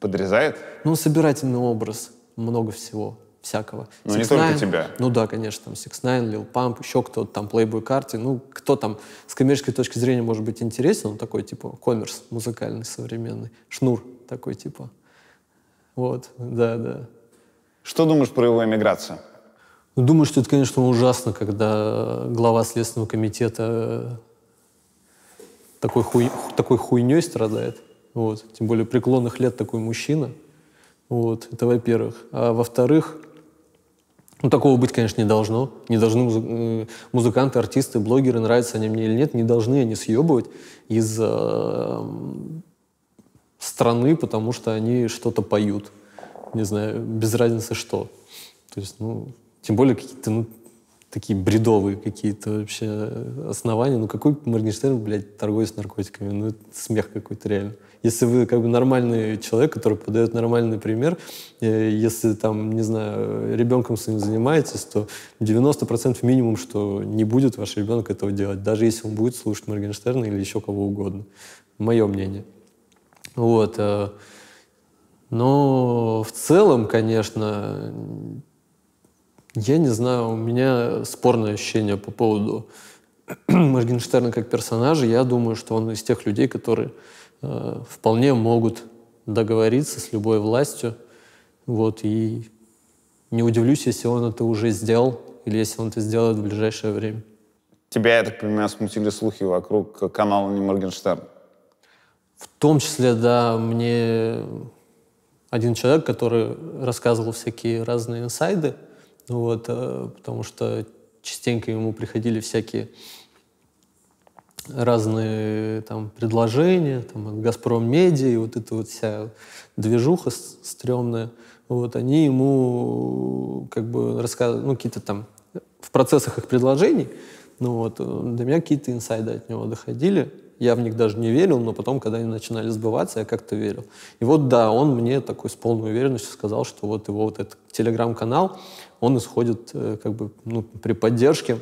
Подрезает? Ну, собирательный образ. Много всего всякого. Ну, не только тебя. Ну да, конечно, там Six Nine, Lil Pump, еще кто-то, там Playboy Carti, ну, кто там с коммерческой точки зрения может быть интересен, он такой, типа, коммерс музыкальный современный, шнур такой, типа. Вот, да, да. Что думаешь про его эмиграцию? Ну, думаю, что это, конечно, ужасно, когда глава Следственного комитета такой, хуй, такой хуйней страдает. Вот. Тем более преклонных лет такой мужчина. Вот. Это во-первых. А во-вторых, ну, такого быть, конечно, не должно. Не должны э, музыканты, артисты, блогеры, нравятся они мне или нет, не должны они съебывать из э, страны, потому что они что-то поют. Не знаю, без разницы что. То есть, ну, тем более какие-то, ну, такие бредовые какие-то вообще э, основания. Ну, какой Моргенштерн, блядь, торгует с наркотиками? Ну, это смех какой-то реально. Если вы как бы нормальный человек, который подает нормальный пример, э, если там, не знаю, ребенком с своим занимаетесь, то 90% минимум, что не будет ваш ребенок этого делать, даже если он будет слушать Моргенштерна или еще кого угодно. Мое мнение. Вот. Э, но в целом, конечно, я не знаю, у меня спорное ощущение по поводу [clears throat] Моргенштерна как персонажа. Я думаю, что он из тех людей, которые Э, вполне могут договориться с любой властью. Вот, и не удивлюсь, если он это уже сделал, или если он это сделает в ближайшее время. Тебя, я так понимаю, смутили слухи вокруг канала «Не Моргенштерн». В том числе, да, мне один человек, который рассказывал всякие разные инсайды, вот, э, потому что частенько ему приходили всякие разные там предложения, там Газпром Медиа и вот эта вот вся движуха стрёмная, вот они ему как бы рассказывают, ну какие-то там в процессах их предложений, ну вот, э, до меня какие-то инсайды от него доходили, я в них даже не верил, но потом, когда они начинали сбываться, я как-то верил. И вот да, он мне такой с полной уверенностью сказал, что вот его вот этот телеграм-канал, он исходит э, как бы ну, при поддержке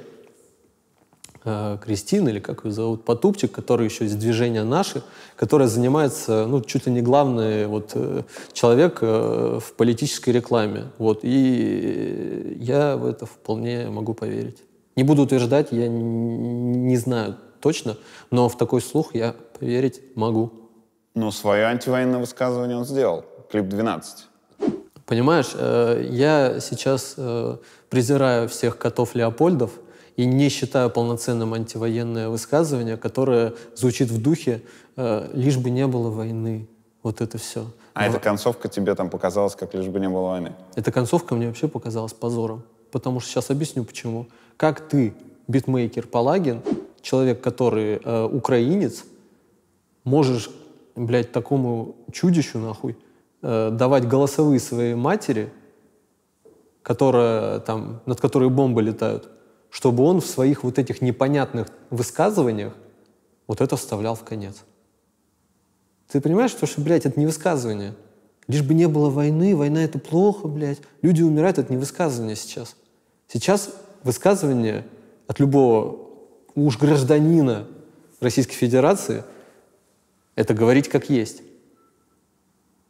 Э, Кристина, или как ее зовут, Потупчик, который еще из движения «Наши», которая занимается, ну, чуть ли не главный вот, э, человек э, в политической рекламе. Вот. И я в это вполне могу поверить. Не буду утверждать, я не знаю точно, но в такой слух я поверить могу. Но свое антивоенное высказывание он сделал. Клип «12». Понимаешь, я сейчас презираю всех котов Леопольдов – и не считаю полноценным антивоенное высказывание, которое звучит в духе э, «лишь бы не было войны». Вот это все. А Но... эта концовка тебе там показалась, как «лишь бы не было войны»? Эта концовка мне вообще показалась позором. Потому что сейчас объясню, почему. Как ты, битмейкер Палагин, человек, который э, украинец, можешь, блядь, такому чудищу, нахуй, э, давать голосовые своей матери, которая, там, над которой бомбы летают, чтобы он в своих вот этих непонятных высказываниях вот это вставлял в конец. Ты понимаешь, что, что блядь, это не высказывание. Лишь бы не было войны, война это плохо, блядь. Люди умирают, от не высказывание сейчас. Сейчас высказывание от любого уж гражданина Российской Федерации это говорить как есть.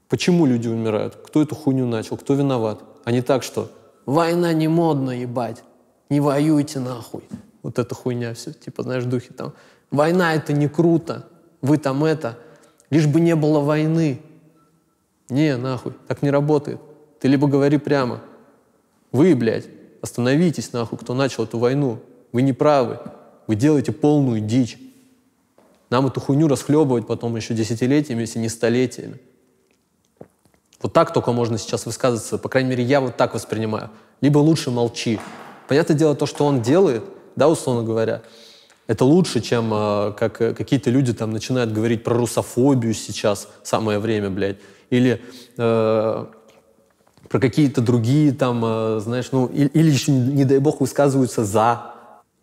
Почему люди умирают? Кто эту хуйню начал? Кто виноват? А не так, что война не модно, ебать не воюйте нахуй. Вот эта хуйня все, типа, знаешь, духи там. Война это не круто, вы там это. Лишь бы не было войны. Не, нахуй, так не работает. Ты либо говори прямо, вы, блядь, остановитесь, нахуй, кто начал эту войну. Вы не правы, вы делаете полную дичь. Нам эту хуйню расхлебывать потом еще десятилетиями, если не столетиями. Вот так только можно сейчас высказываться. По крайней мере, я вот так воспринимаю. Либо лучше молчи, Понятное дело, то, что он делает, да, условно говоря, это лучше, чем э, как э, какие-то люди там начинают говорить про русофобию сейчас, самое время, блядь, или э, про какие-то другие там, э, знаешь, ну, или, или еще, не дай бог, высказываются «за».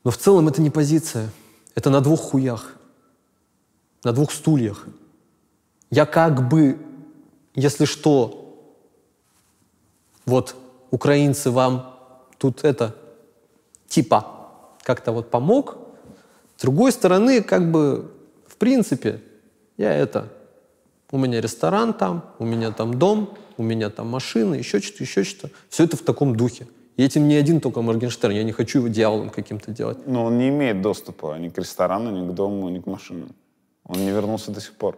Но в целом это не позиция. Это на двух хуях. На двух стульях. Я как бы, если что, вот, украинцы, вам тут это, типа как-то вот помог. С другой стороны, как бы, в принципе, я это, у меня ресторан там, у меня там дом, у меня там машина, еще что-то, еще что-то. Все это в таком духе. И этим не один только Моргенштерн. Я не хочу его дьяволом каким-то делать. Но он не имеет доступа ни к ресторану, ни к дому, ни к машинам. Он не вернулся до сих пор.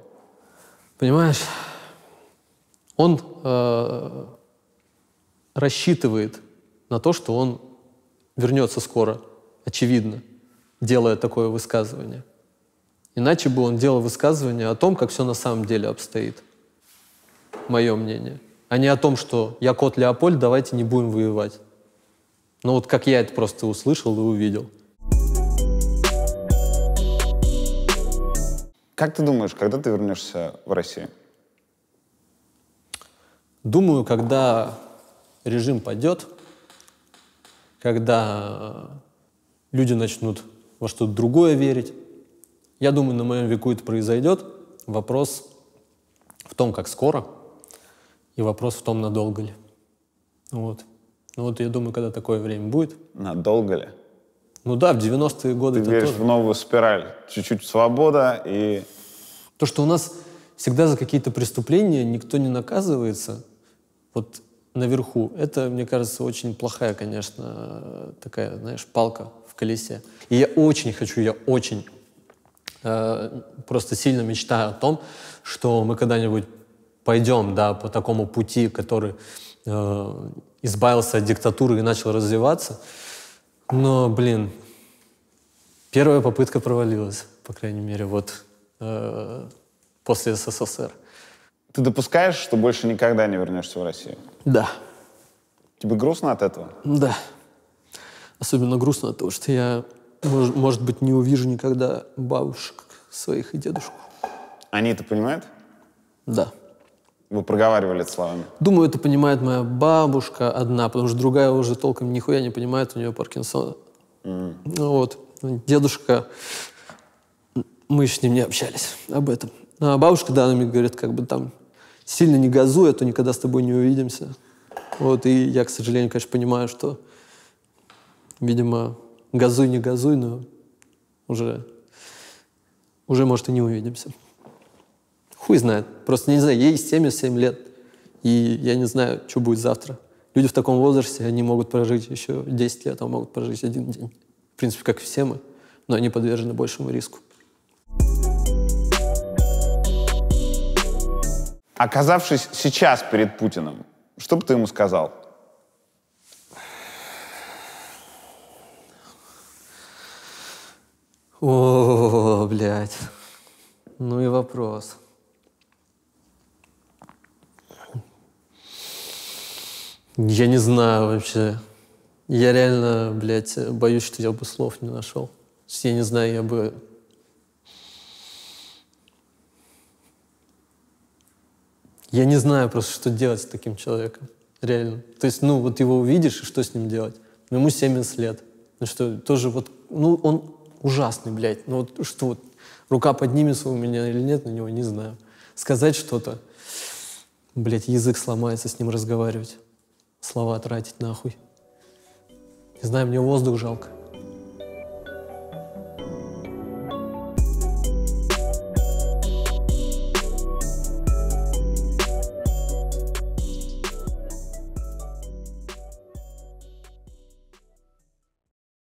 Понимаешь, он э, рассчитывает на то, что он вернется скоро, очевидно, делая такое высказывание. Иначе бы он делал высказывание о том, как все на самом деле обстоит. Мое мнение. А не о том, что я кот Леопольд, давайте не будем воевать. Но ну вот как я это просто услышал и увидел. Как ты думаешь, когда ты вернешься в Россию? Думаю, когда режим пойдет когда люди начнут во что-то другое верить. Я думаю, на моем веку это произойдет. Вопрос в том, как скоро, и вопрос в том, надолго ли. Вот. Ну вот я думаю, когда такое время будет. Надолго ли? Ну да, в 90-е годы. Ты веришь тоже. в новую спираль. Чуть-чуть свобода и... То, что у нас всегда за какие-то преступления никто не наказывается. Вот наверху. Это, мне кажется, очень плохая, конечно, такая, знаешь, палка в колесе. И я очень хочу, я очень э, просто сильно мечтаю о том, что мы когда-нибудь пойдем, да, по такому пути, который э, избавился от диктатуры и начал развиваться. Но, блин, первая попытка провалилась, по крайней мере, вот э, после СССР. Ты допускаешь, что больше никогда не вернешься в Россию? Да. Тебе грустно от этого? Да. Особенно грустно от того, что я, может, может быть, не увижу никогда бабушек своих и дедушку. Они это понимают? Да. Вы проговаривали это словами? Думаю, это понимает моя бабушка одна, потому что другая уже толком нихуя не понимает, у нее Паркинсона. Mm. Ну вот, дедушка, мы с ним не общались об этом. А бабушка, да, она мне говорит, как бы там, сильно не газуй, а то никогда с тобой не увидимся. Вот, и я, к сожалению, конечно, понимаю, что, видимо, газуй, не газуй, но уже, уже может, и не увидимся. Хуй знает. Просто не знаю, ей 77 лет, и я не знаю, что будет завтра. Люди в таком возрасте, они могут прожить еще 10 лет, а могут прожить один день. В принципе, как все мы, но они подвержены большему риску. Оказавшись сейчас перед Путиным, что бы ты ему сказал? О, блядь. Ну и вопрос. Я не знаю вообще. Я реально, блядь, боюсь, что я бы слов не нашел. Я не знаю, я бы Я не знаю просто, что делать с таким человеком. Реально. То есть, ну, вот его увидишь, и что с ним делать? Ну, ему 70 лет. Ну что, тоже вот, ну, он ужасный, блядь. Ну вот что, вот, рука поднимется у меня или нет, на него не знаю. Сказать что-то, блядь, язык сломается с ним разговаривать. Слова тратить нахуй. Не знаю, мне воздух жалко.